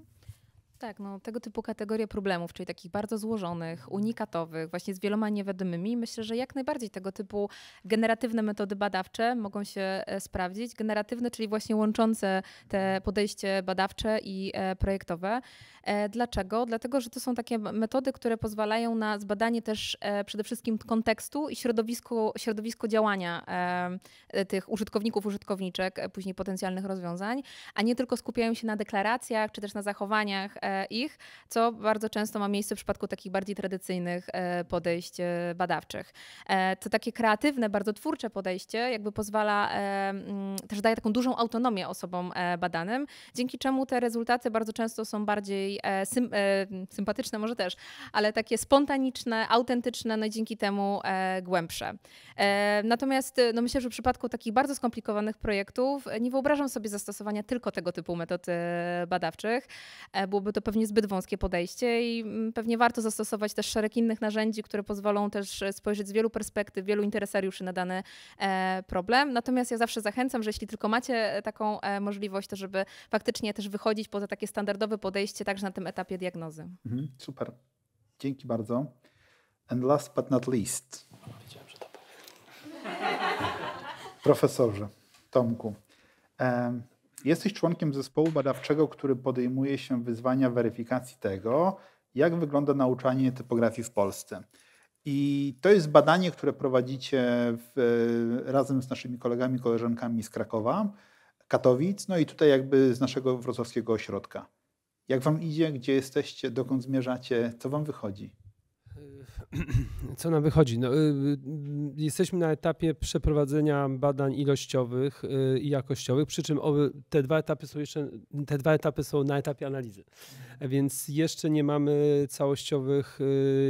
Tak, no, tego typu kategorie problemów, czyli takich bardzo złożonych, unikatowych, właśnie z wieloma niewiadomymi. Myślę, że jak najbardziej tego typu generatywne metody badawcze mogą się e, sprawdzić. Generatywne, czyli właśnie łączące te podejście badawcze i e, projektowe. E, dlaczego? Dlatego, że to są takie metody, które pozwalają na zbadanie też e, przede wszystkim kontekstu i środowisko, środowisko działania e, tych użytkowników, użytkowniczek, później potencjalnych rozwiązań, a nie tylko skupiają się na deklaracjach czy też na zachowaniach ich, co bardzo często ma miejsce w przypadku takich bardziej tradycyjnych podejść badawczych. To takie kreatywne, bardzo twórcze podejście jakby pozwala, mm, też daje taką dużą autonomię osobom badanym, dzięki czemu te rezultaty bardzo często są bardziej E, sym, e, sympatyczne może też, ale takie spontaniczne, autentyczne, no i dzięki temu e, głębsze. Natomiast no myślę, że w przypadku takich bardzo skomplikowanych projektów nie wyobrażam sobie zastosowania tylko tego typu metod badawczych. Byłoby to pewnie zbyt wąskie podejście i mm, pewnie warto zastosować też szereg innych narzędzi, które pozwolą też spojrzeć z wielu perspektyw, wielu interesariuszy na dany problem. Natomiast ja zawsze zachęcam, że jeśli tylko macie taką możliwość, to żeby faktycznie też wychodzić poza takie standardowe podejście, tak na tym etapie diagnozy. Mhm, super. Dzięki bardzo. And last but not least. Wiedziałem, że to tak. Profesorze Tomku, um, jesteś członkiem zespołu badawczego, który podejmuje się wyzwania weryfikacji tego, jak wygląda nauczanie typografii w Polsce. I to jest badanie, które prowadzicie w, razem z naszymi kolegami, koleżankami z Krakowa, Katowic, no i tutaj jakby z naszego wrocławskiego ośrodka. Jak wam idzie, gdzie jesteście, dokąd zmierzacie, co wam wychodzi? Co nam wychodzi? No, y, y, jesteśmy na etapie przeprowadzenia badań ilościowych y, i jakościowych, przy czym te dwa etapy są jeszcze, te dwa etapy są na etapie analizy, więc jeszcze nie mamy całościowych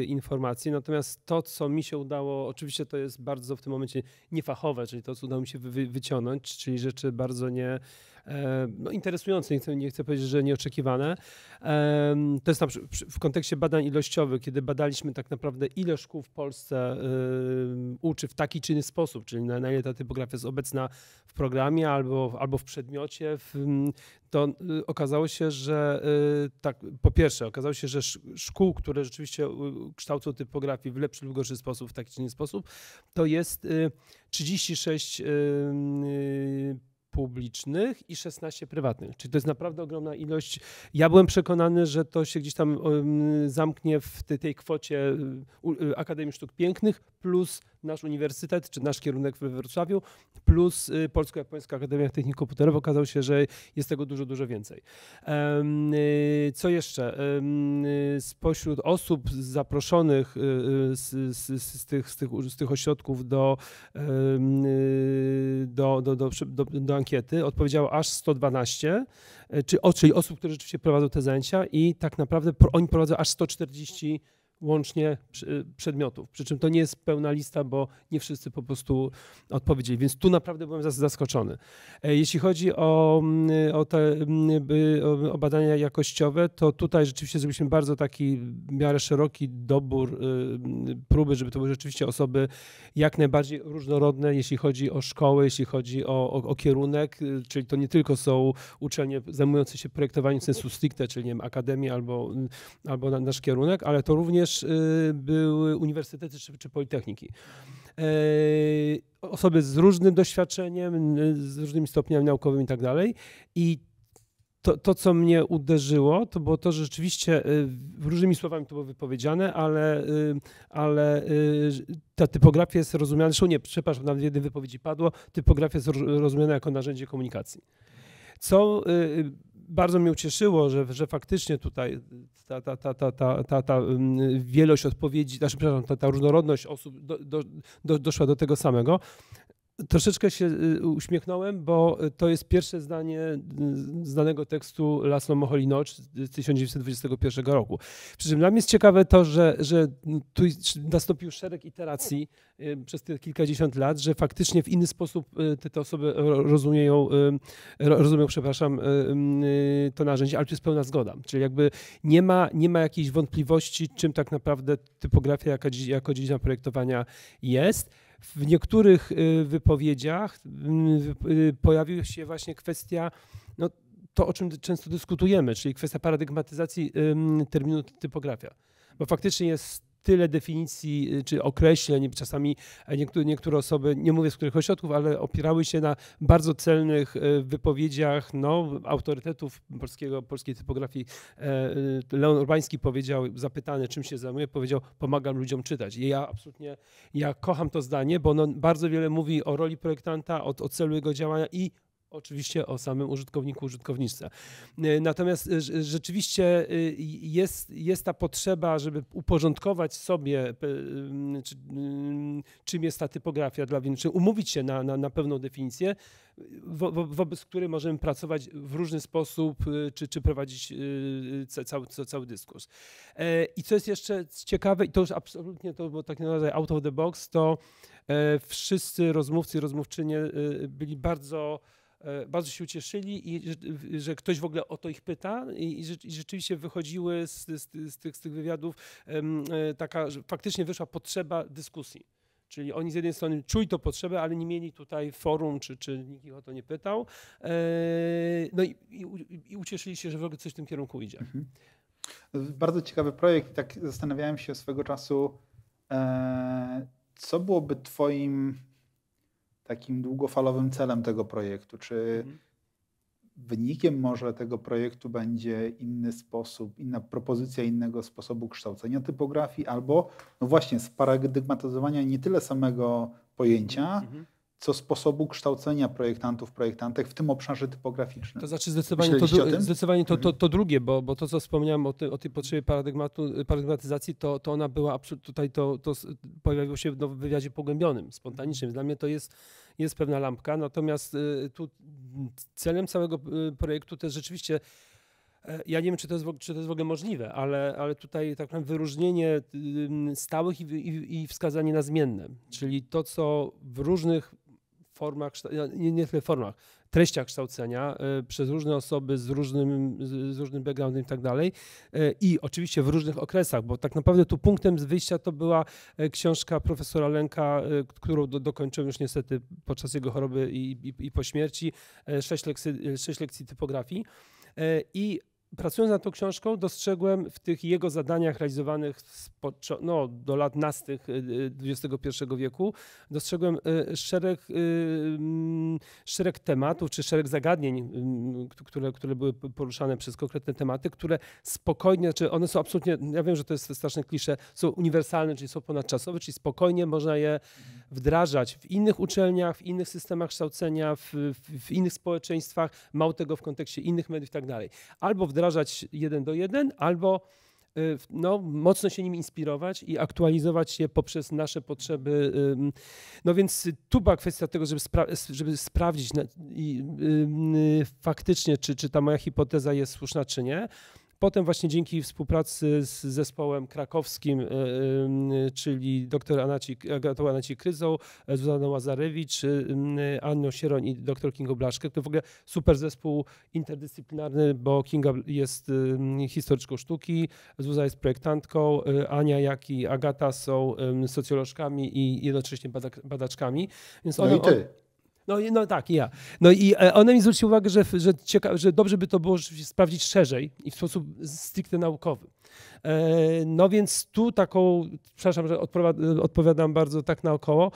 informacji. Natomiast to, co mi się udało, oczywiście to jest bardzo w tym momencie niefachowe, czyli to, co udało mi się wyciągnąć, czyli rzeczy bardzo nie E, no, interesujące, nie chcę, nie chcę powiedzieć, że nieoczekiwane. E, to jest na w kontekście badań ilościowych, kiedy badaliśmy tak naprawdę ile szkół w Polsce e, uczy w taki czy inny sposób, czyli na, na ile ta typografia jest obecna w programie albo, albo w przedmiocie, to y, okazało się, że y, tak, po pierwsze, okazało się, że szkół, które rzeczywiście y, kształcą typografię w lepszy lub gorszy sposób, w taki czy inny sposób, to jest 36 publicznych i 16 prywatnych. Czyli to jest naprawdę ogromna ilość. Ja byłem przekonany, że to się gdzieś tam zamknie w tej kwocie y, y, Akademii Sztuk Pięknych plus nasz uniwersytet czy nasz kierunek we Wrocławiu, plus y, Polsko-Japońska Akademia Technik Komputerowych. Okazało się, że jest tego dużo, dużo więcej. Y, co jeszcze? Y, spośród osób zaproszonych z, z, z, tych, z, tych, z tych ośrodków do, do, do, do, do, do ankiety odpowiedziało aż 112, czy, czyli osób, które rzeczywiście prowadzą te zajęcia i tak naprawdę oni prowadzą aż 140 łącznie przedmiotów. Przy czym to nie jest pełna lista, bo nie wszyscy po prostu odpowiedzieli. Więc tu naprawdę byłem zaskoczony. E, jeśli chodzi o, mm, o, te, mm, o badania jakościowe, to tutaj rzeczywiście zrobiliśmy bardzo taki w miarę szeroki dobór y, mm, próby, żeby to były rzeczywiście osoby jak najbardziej różnorodne, jeśli chodzi o szkoły, jeśli chodzi o, o, o kierunek, y, czyli to nie tylko są uczelnie zajmujące się projektowaniem sensu stricte, czyli nie wiem, akademii albo, albo nasz kierunek, ale to również też y, były uniwersytety czy, czy politechniki. E, osoby z różnym doświadczeniem, y, z różnymi stopniami naukowymi i tak dalej. I to, to, co mnie uderzyło, to było to, że rzeczywiście y, różnymi słowami to było wypowiedziane, ale, ale ta typografia jest rozumiana, zresztą nie, przepraszam, nawet w jednej wypowiedzi padło, typografia jest rozumiana jako narzędzie komunikacji. Co bardzo mnie ucieszyło, że, że faktycznie tutaj ta, ta, ta, ta, ta, ta, ta mm, wielość odpowiedzi, znaczy, przepraszam, ta, ta różnorodność osób do, do, do, doszła do tego samego. Troszeczkę się y, uśmiechnąłem, bo y, to jest pierwsze zdanie y, znanego tekstu Laszlo Moholino z 1921 roku. Przy czym dla mnie jest ciekawe to, że, że tu nastąpił szereg iteracji przez te kilkadziesiąt lat, że faktycznie w inny sposób te, te osoby rozumieją, rozumią, przepraszam, to narzędzie, ale tu jest pełna zgoda. Czyli jakby nie ma, nie ma jakiejś wątpliwości, czym tak naprawdę typografia jako, jako dziedzina projektowania jest. W niektórych y, wypowiedziach mm, y, pojawiła się właśnie kwestia no, to, o czym często dyskutujemy, czyli kwestia paradygmatyzacji terminu typografia. Bo faktycznie jest tyle definicji y, czy określeń, czasami niektóre, niektóre osoby, nie mówię z których ośrodków, ale opierały się na bardzo celnych y, wypowiedziach no, autorytetów polskiego, polskiej typografii. E, y, Leon Urbański powiedział, zapytany czym się zajmuje, powiedział pomagam ludziom czytać. I ja absolutnie, ja kocham to zdanie, bo ono bardzo wiele mówi o roli projektanta, o, o celu jego działania i Oczywiście o samym użytkowniku, użytkowniczce. E, natomiast e, rzeczywiście e, jest, jest ta potrzeba, żeby uporządkować sobie, czy, czym jest ta typografia dla czy umówić się na, na, na pewną definicję, wo, wo, wobec której możemy pracować w różny sposób, czy, czy prowadzić cały, cały dyskurs. I co jest jeszcze ciekawe, i to już absolutnie to było tak naprawdę out of the box, to wszyscy rozmówcy i rozmówczynie byli bardzo E, bardzo się ucieszyli, i, że ktoś w ogóle o to ich pyta i, i rzeczywiście wychodziły z, z, z, tych, z tych wywiadów e, taka, że faktycznie wyszła potrzeba dyskusji. Czyli oni z jednej strony czuli to potrzebę, ale nie mieli tutaj forum, czy, czy nikt ich o to nie pytał. E, no i, i, i ucieszyli się, że w ogóle coś w tym kierunku idzie. Mhm. Bardzo ciekawy projekt. Tak zastanawiałem się swego czasu, co byłoby twoim takim długofalowym celem tego projektu? Czy mhm. wynikiem może tego projektu będzie inny sposób, inna propozycja innego sposobu kształcenia typografii, albo no właśnie sparadygmatyzowania nie tyle samego pojęcia, mhm co sposobu kształcenia projektantów, projektantek w tym obszarze typograficznym. To znaczy zdecydowanie, to, zdecydowanie to, to, mhm. to, drugie, bo, bo to, co wspomniałem o, ty, o tej potrzebie paradygmatu, paradygmatyzacji, to, to ona była tutaj, to, to pojawiło się no, w wywiadzie pogłębionym, spontanicznym. Dla mnie to jest, jest pewna lampka, natomiast y, tu celem całego y, projektu też rzeczywiście e, ja nie wiem, czy to jest, czy to jest w ogóle możliwe, ale, ale tutaj tak naprawdę wyróżnienie y, stałych i, i, i wskazanie na zmienne, czyli to, co w różnych formach, no, nie, nie tyle formach, treściach kształcenia e, przez różne osoby z różnym, z różnym backgroundem i tak dalej e, i oczywiście w różnych okresach, bo tak naprawdę tu punktem z wyjścia to była e, książka profesora Lenka, którą do, dokończyłem już niestety podczas jego choroby i, i, i po śmierci, sześć lekcji, sześć lekcji typografii i pracując nad tą książką, dostrzegłem w tych jego zadaniach realizowanych no, do lat nastych XXI y, y, wieku, dostrzegłem y, szereg, mm, szereg tematów czy szereg zagadnień, które, które były poruszane przez konkretne tematy, które spokojnie, czy znaczy one są absolutnie, ja wiem, że to jest straszne klisze, są uniwersalne, czyli są ponadczasowe, czyli spokojnie można je wdrażać w innych uczelniach, w innych systemach kształcenia, w, w, w innych społeczeństwach, mało tego w kontekście innych mediów i tak dalej. Albo w wdrażać jeden do jeden, albo y, no, mocno się nim inspirować i aktualizować je poprzez nasze potrzeby. No więc tu była kwestia tego, żeby, spra żeby sprawdzić na, i, y, y, faktycznie, czy, czy ta moja hipoteza jest słuszna, czy nie. Potem właśnie dzięki współpracy z zespołem krakowskim, e, e, czyli dr Anacik, Agatą Anacik-Kryzą, e, Zuzanną Łazarewicz, Anną Sieroń i dr Kingą Blaszkę, to w ogóle super zespół interdyscyplinarny, bo Kinga jest historyczką sztuki, Zuza jest projektantką, Ania jak i Agata są socjolożkami i jednocześnie badaczkami. Więc no one, i ty. No, no tak, i ja. No i e, ona mi zwróciła uwagę, że, że, cieka- że dobrze by to było sprawdzić szerzej i w sposób stricte naukowy. E, no więc tu taką, przepraszam, że odpowiadam bardzo tak naokoło,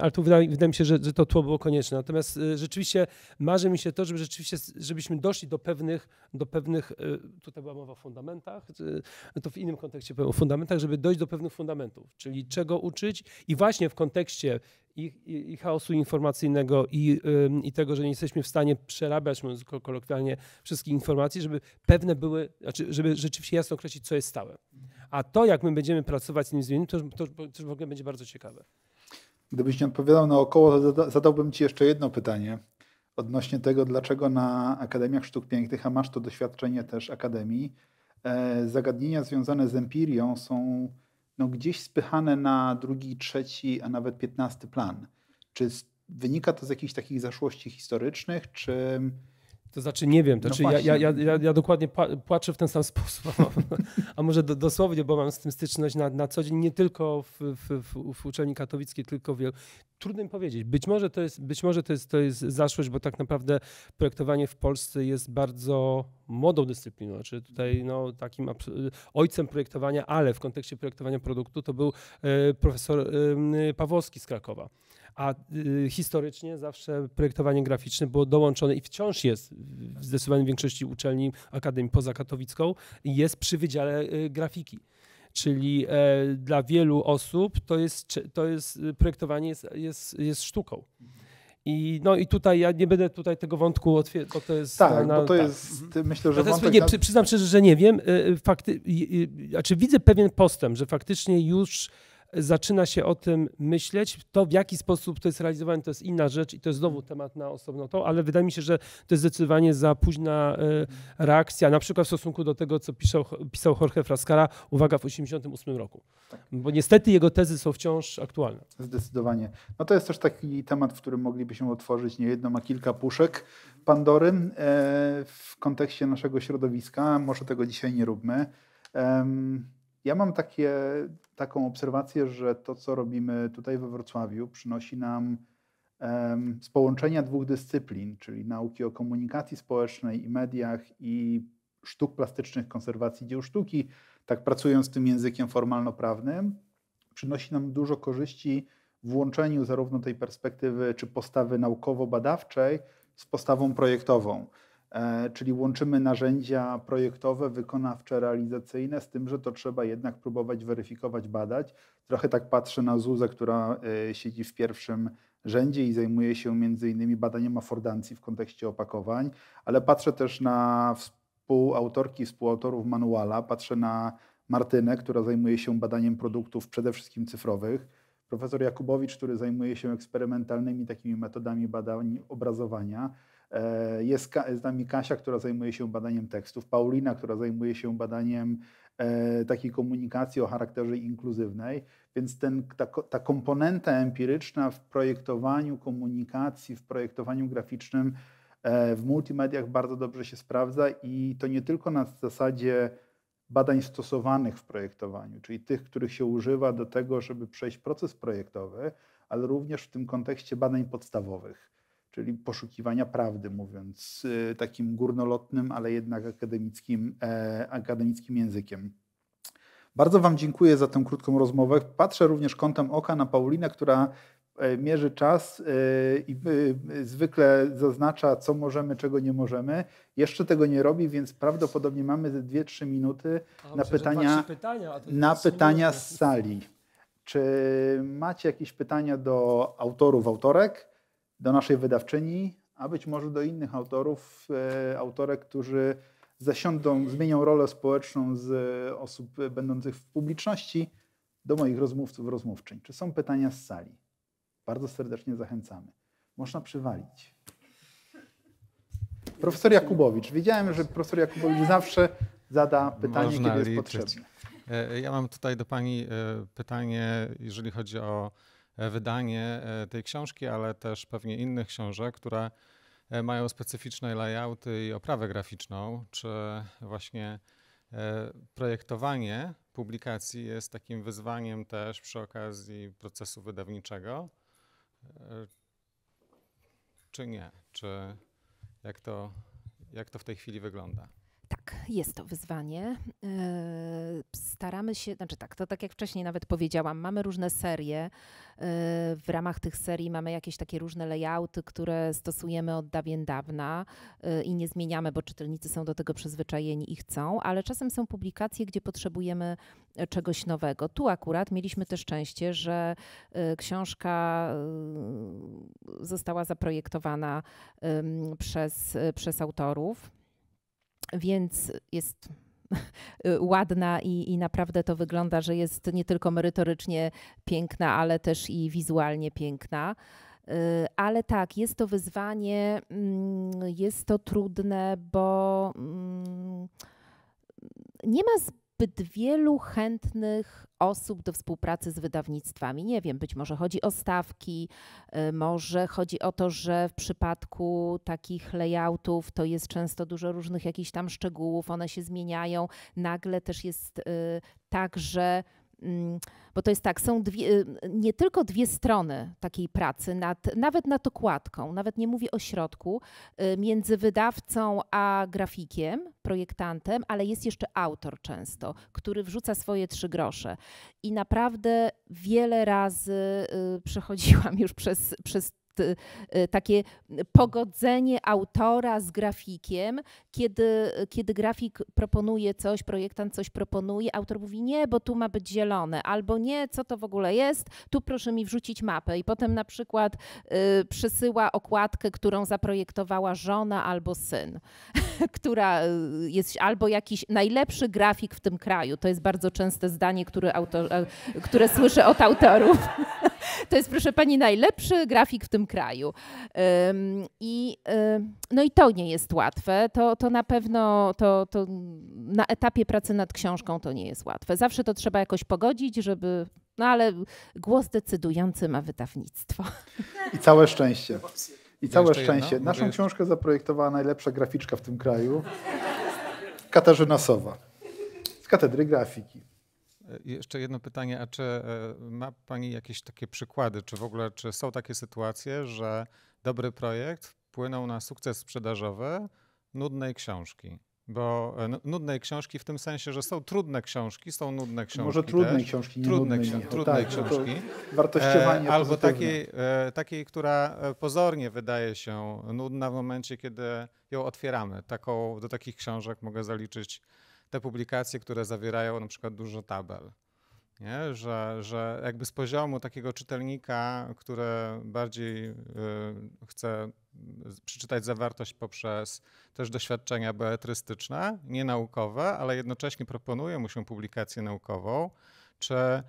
ale tu wydaje, wydaje mi się, że, że to tło było konieczne. Natomiast e, rzeczywiście marzy mi się to, żeby rzeczywiście, żebyśmy doszli do pewnych, do pewnych e, tutaj była mowa o fundamentach, to w innym kontekście powiem o fundamentach, żeby dojść do pewnych fundamentów, czyli czego uczyć i właśnie w kontekście i, i, i, chaosu informacyjnego i, i tego, że nie jesteśmy w stanie przerabiać, mówiąc kolokwialnie, wszystkich informacji, żeby pewne były, znaczy, żeby rzeczywiście jasno określić, co jest jest stałe. A to, jak my będziemy pracować z nim zmienić, to, to, to w ogóle będzie bardzo ciekawe. Gdybyś nie odpowiadał na około, to zadałbym Ci jeszcze jedno pytanie odnośnie tego, dlaczego na Akademiach Sztuk Pięknych, a masz to doświadczenie też Akademii, e, zagadnienia związane z empirią są no, gdzieś spychane na drugi, trzeci, a nawet piętnasty plan. Czy wynika to z jakichś takich zaszłości historycznych, czy to znaczy nie wiem, to no ja, ja, ja, ja, dokładnie płaczę w ten sam sposób, a może do, dosłownie, bo mam z tym styczność na, na co dzień, nie tylko w, w, w uczelni katowickiej, tylko wielu. Trudno mi powiedzieć. Być może, to jest, być może to, jest, to jest zaszłość, bo tak naprawdę projektowanie w Polsce jest bardzo młodą dyscypliną. Znaczy tutaj no, takim ojcem projektowania, ale w kontekście projektowania produktu to był e, profesor Pawłowski z Krakowa a y, historycznie zawsze projektowanie graficzne było dołączone i wciąż jest w zdecydowanej większości uczelni Akademii poza Katowicką, jest przy Wydziale y, Grafiki. Czyli e, dla wielu osób to jest, to jest y, projektowanie jest, jest, jest sztuką. I, no i tutaj ja nie będę tutaj tego wątku otwierał, bo to jest... Tak, na, bo to tak. jest, mhm. myślę, że wątek... Nie, przyznam szczerze, że nie wiem. Fakty, znaczy widzę pewien postęp, że faktycznie już zaczyna się o tym myśleć. To, w jaki sposób to jest realizowane, to jest inna rzecz i to jest znowu temat na osobną to, ale wydaje mi się, że to jest zdecydowanie za późna e, reakcja, na przykład w stosunku do tego, co pisał, pisał Jorge Frascara, uwaga, w 1988 roku. Bo niestety jego tezy są wciąż aktualne. Zdecydowanie. No to jest też taki temat, w którym moglibyśmy otworzyć nie jedną, a kilka puszek Pandory e, w kontekście naszego środowiska. Może tego dzisiaj nie róbmy. Ja mam takie, taką obserwację, że to, co robimy tutaj we Wrocławiu, przynosi nam um, z połączenia dwóch dyscyplin, czyli nauki o komunikacji społecznej i mediach i sztuk plastycznych, konserwacji dzieł sztuki, tak pracując tym językiem formalno-prawnym, przynosi nam dużo korzyści w łączeniu zarówno tej perspektywy czy postawy naukowo-badawczej z postawą projektową. E, czyli łączymy narzędzia projektowe, wykonawcze, realizacyjne z tym, że to trzeba jednak próbować weryfikować, badać. Trochę tak patrzę na Zuzę, która e, siedzi w pierwszym rzędzie i zajmuje się między innymi badaniem affordancji w kontekście opakowań, ale patrzę też na współautorki, współautorów manuala, patrzę na Martynę, która zajmuje się badaniem produktów przede wszystkim cyfrowych, profesor Jakubowicz, który zajmuje się eksperymentalnymi takimi metodami badań obrazowania, E, jest z nami Kasia, która zajmuje się badaniem tekstów, Paulina, która zajmuje się badaniem e, takiej komunikacji o charakterze inkluzywnej, więc ten, ta, ta komponenta empiryczna w projektowaniu komunikacji, w projektowaniu graficznym e, w multimediach bardzo dobrze się sprawdza i to nie tylko na zasadzie badań stosowanych w projektowaniu, czyli tych, których się używa do tego, żeby przejść proces projektowy, ale również w tym kontekście badań podstawowych czyli poszukiwania prawdy, mówiąc y, takim górnolotnym, ale jednak akademickim, e, akademickim językiem. Bardzo Wam dziękuję za tę krótką rozmowę. Patrzę również kątem oka na Paulinę, która e, mierzy czas e, i zwykle zaznacza, co możemy, czego nie możemy. Jeszcze tego nie robi, więc prawdopodobnie mamy ze 2-3 minuty a, na pytania, pytania na pytania z sali. Czy macie jakieś pytania do autorów, autorek? do naszej wydawczyni, a być może do innych autorów, e, autorek, którzy zasiądą, zmienią rolę społeczną z e, osób będących w publiczności do moich rozmówców, rozmówczyń. Czy są pytania z sali? Bardzo serdecznie zachęcamy. Można przywalić. Profesor Jakubowicz. Wiedziałem, że profesor Jakubowicz zawsze zada pytanie, Można kiedy jest liczyć. potrzebne. E, ja mam tutaj do Pani pytanie, jeżeli chodzi o E, wydanie e, tej książki, ale też pewnie innych książek, które e, mają specyficzne layouty i oprawę graficzną, czy właśnie projektowanie publikacji jest takim wyzwaniem też przy okazji procesu wydawniczego, czy nie? Czy jak to, jak to w tej chwili wygląda? tak, jest to wyzwanie. E, staramy się, znaczy tak, to tak jak wcześniej nawet powiedziałam, mamy różne serie. E, w ramach tych serii mamy jakieś takie różne layouty, które stosujemy od dawien dawna e, i nie zmieniamy, bo czytelnicy są do tego przyzwyczajeni i chcą, ale czasem są publikacje, gdzie potrzebujemy czegoś nowego. Tu akurat mieliśmy też szczęście, że książka została zaprojektowana przez, przez autorów więc jest y, ładna i, i, naprawdę to wygląda, że jest nie tylko merytorycznie piękna, ale też i wizualnie piękna. Y, ale tak, jest to wyzwanie, mm, jest to trudne, bo mm, nie ma zbyt wielu chętnych osób do współpracy z wydawnictwami. Nie wiem, być może chodzi o stawki, y, może chodzi o to, że w przypadku takich layoutów to jest często dużo różnych jakichś tam szczegółów, one się zmieniają. Nagle też jest y, tak, że Mm, bo to jest tak, są dwie, y, nie tylko dwie strony takiej pracy, nad, nawet nad okładką, nawet nie mówię o środku, y, między wydawcą a grafikiem, projektantem, ale jest jeszcze autor często, który wrzuca swoje trzy grosze. I naprawdę wiele razy y, przechodziłam już przez, przez Y, y, takie pogodzenie autora z grafikiem, kiedy, kiedy grafik proponuje coś, projektant coś proponuje, autor mówi nie, bo tu ma być zielone, albo nie, co to w ogóle jest, tu proszę mi wrzucić mapę i potem na przykład y, przysyła okładkę, którą zaprojektowała żona albo syn, która y, jest albo jakiś najlepszy grafik w tym kraju. To jest bardzo częste zdanie, które, autor, które słyszę od autorów. To jest, proszę pani, najlepszy grafik w tym kraju. I, no i to nie jest łatwe. To, to na pewno to, to na etapie pracy nad książką to nie jest łatwe. Zawsze to trzeba jakoś pogodzić, żeby no ale głos decydujący ma wydawnictwo. I całe szczęście. I całe szczęście. Naszą książkę zaprojektowała najlepsza graficzka w tym kraju, Katarzyna Sowa z katedry grafiki. Jeszcze jedno pytanie, a czy e, ma Pani jakieś takie przykłady, czy w ogóle czy są takie sytuacje, że dobry projekt wpłynął na sukces sprzedażowy nudnej książki? Bo e, nudnej książki w tym sensie, że są trudne książki, są nudne książki. Może trudne też. książki, nie trudne, nudne, trudne tak, no książki. Wartościowanie. E, albo takiej, takiej, która pozornie wydaje się nudna w momencie, kiedy ją otwieramy. Taką, do takich książek mogę zaliczyć te publikacje, które zawierają na przykład dużo tabel. Nie? Że, że jakby z poziomu takiego czytelnika, który bardziej y, chce przeczytać zawartość poprzez też doświadczenia beatrystyczne, nie naukowe, ale jednocześnie proponuje mu się publikację naukową, czy e,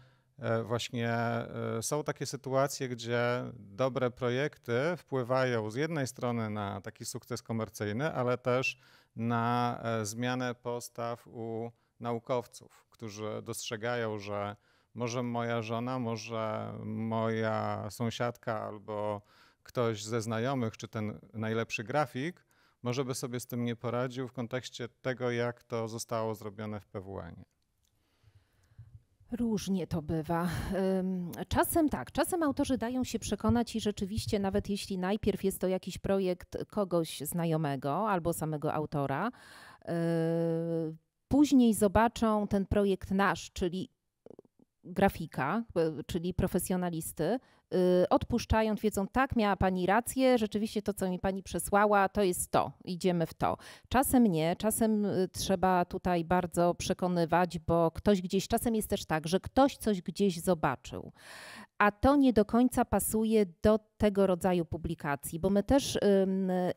właśnie e, są takie sytuacje, gdzie dobre projekty wpływają z jednej strony na taki sukces komercyjny, ale też na e, zmianę postaw u naukowców, którzy dostrzegają, że może moja żona, może moja sąsiadka albo ktoś ze znajomych, czy ten najlepszy grafik, może by sobie z tym nie poradził w kontekście tego, jak to zostało zrobione w PWN. -ie. Różnie to bywa. Czasem tak, czasem autorzy dają się przekonać i rzeczywiście, nawet jeśli najpierw jest to jakiś projekt kogoś znajomego albo samego autora, y, później zobaczą ten projekt nasz, czyli grafika, y, czyli profesjonalisty, Y, odpuszczając, wiedzą, tak, miała pani rację, rzeczywiście to, co mi pani przesłała, to jest to, idziemy w to. Czasem nie, czasem y, trzeba tutaj bardzo przekonywać, bo ktoś gdzieś, czasem jest też tak, że ktoś coś gdzieś zobaczył, a to nie do końca pasuje do tego rodzaju publikacji, bo my też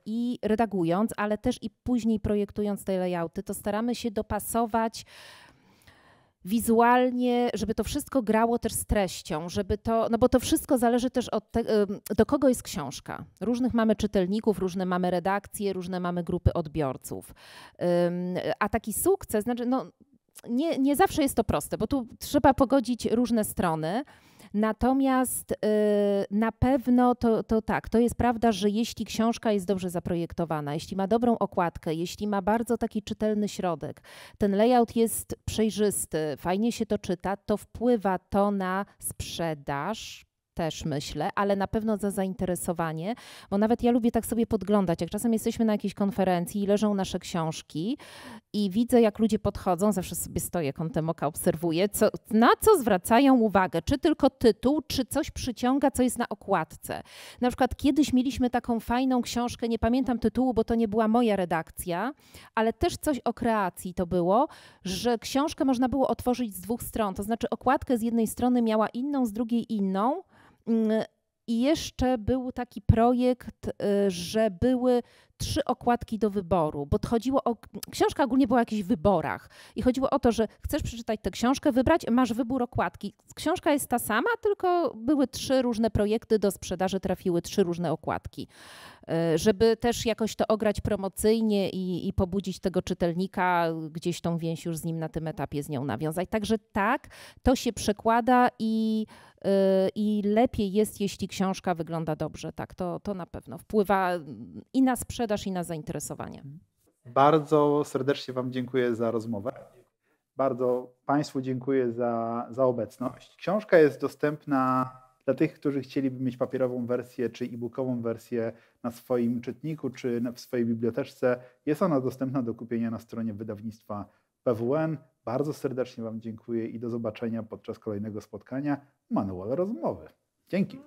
i redagując, ale też i później projektując te layouty, to staramy się dopasować wizualnie, żeby to wszystko grało też z treścią, żeby to, no bo to wszystko zależy też od tego, do kogo jest książka. Różnych mamy czytelników, różne mamy redakcje, różne mamy grupy odbiorców. A taki sukces, znaczy no, nie, nie zawsze jest to proste, bo tu trzeba pogodzić różne strony. Natomiast y, na pewno to, to tak, to jest prawda, że jeśli książka jest dobrze zaprojektowana, jeśli ma dobrą okładkę, jeśli ma bardzo taki czytelny środek, ten layout jest przejrzysty, fajnie się to czyta, to wpływa to na sprzedaż też myślę, ale na pewno za zainteresowanie, bo nawet ja lubię tak sobie podglądać, jak czasem jesteśmy na jakiejś konferencji i leżą nasze książki i widzę, jak ludzie podchodzą, zawsze sobie stoję kątem oka, obserwuję, co, na co zwracają uwagę, czy tylko tytuł, czy coś przyciąga, co jest na okładce. Na przykład kiedyś mieliśmy taką fajną książkę, nie pamiętam tytułu, bo to nie była moja redakcja, ale też coś o kreacji to było, że książkę można było otworzyć z dwóch stron, to znaczy okładkę z jednej strony miała inną, z drugiej inną, Mm, I jeszcze był taki projekt, y, że były trzy okładki do wyboru, bo chodziło o. Książka ogólnie była o jakichś wyborach i chodziło o to, że chcesz przeczytać tę książkę, wybrać, masz wybór okładki. Książka jest ta sama, tylko były trzy różne projekty do sprzedaży, trafiły trzy różne okładki. E, żeby też jakoś to ograć promocyjnie i, i pobudzić tego czytelnika, gdzieś tą więź już z nim na tym etapie z nią nawiązać. Także tak, to się przekłada i e, i lepiej jest, jeśli książka wygląda dobrze. Tak, to, to na pewno wpływa i na sprzedaż, sprzedaż i na zainteresowanie. Bardzo serdecznie Wam dziękuję za rozmowę. Bardzo Państwu dziękuję za, za obecność. Książka jest dostępna dla tych, którzy chcieliby mieć papierową wersję czy e-bookową wersję na swoim czytniku czy w swojej biblioteczce. Jest ona dostępna do kupienia na stronie wydawnictwa PWN. Bardzo serdecznie Wam dziękuję i do zobaczenia podczas kolejnego spotkania Manual Rozmowy. Dzięki.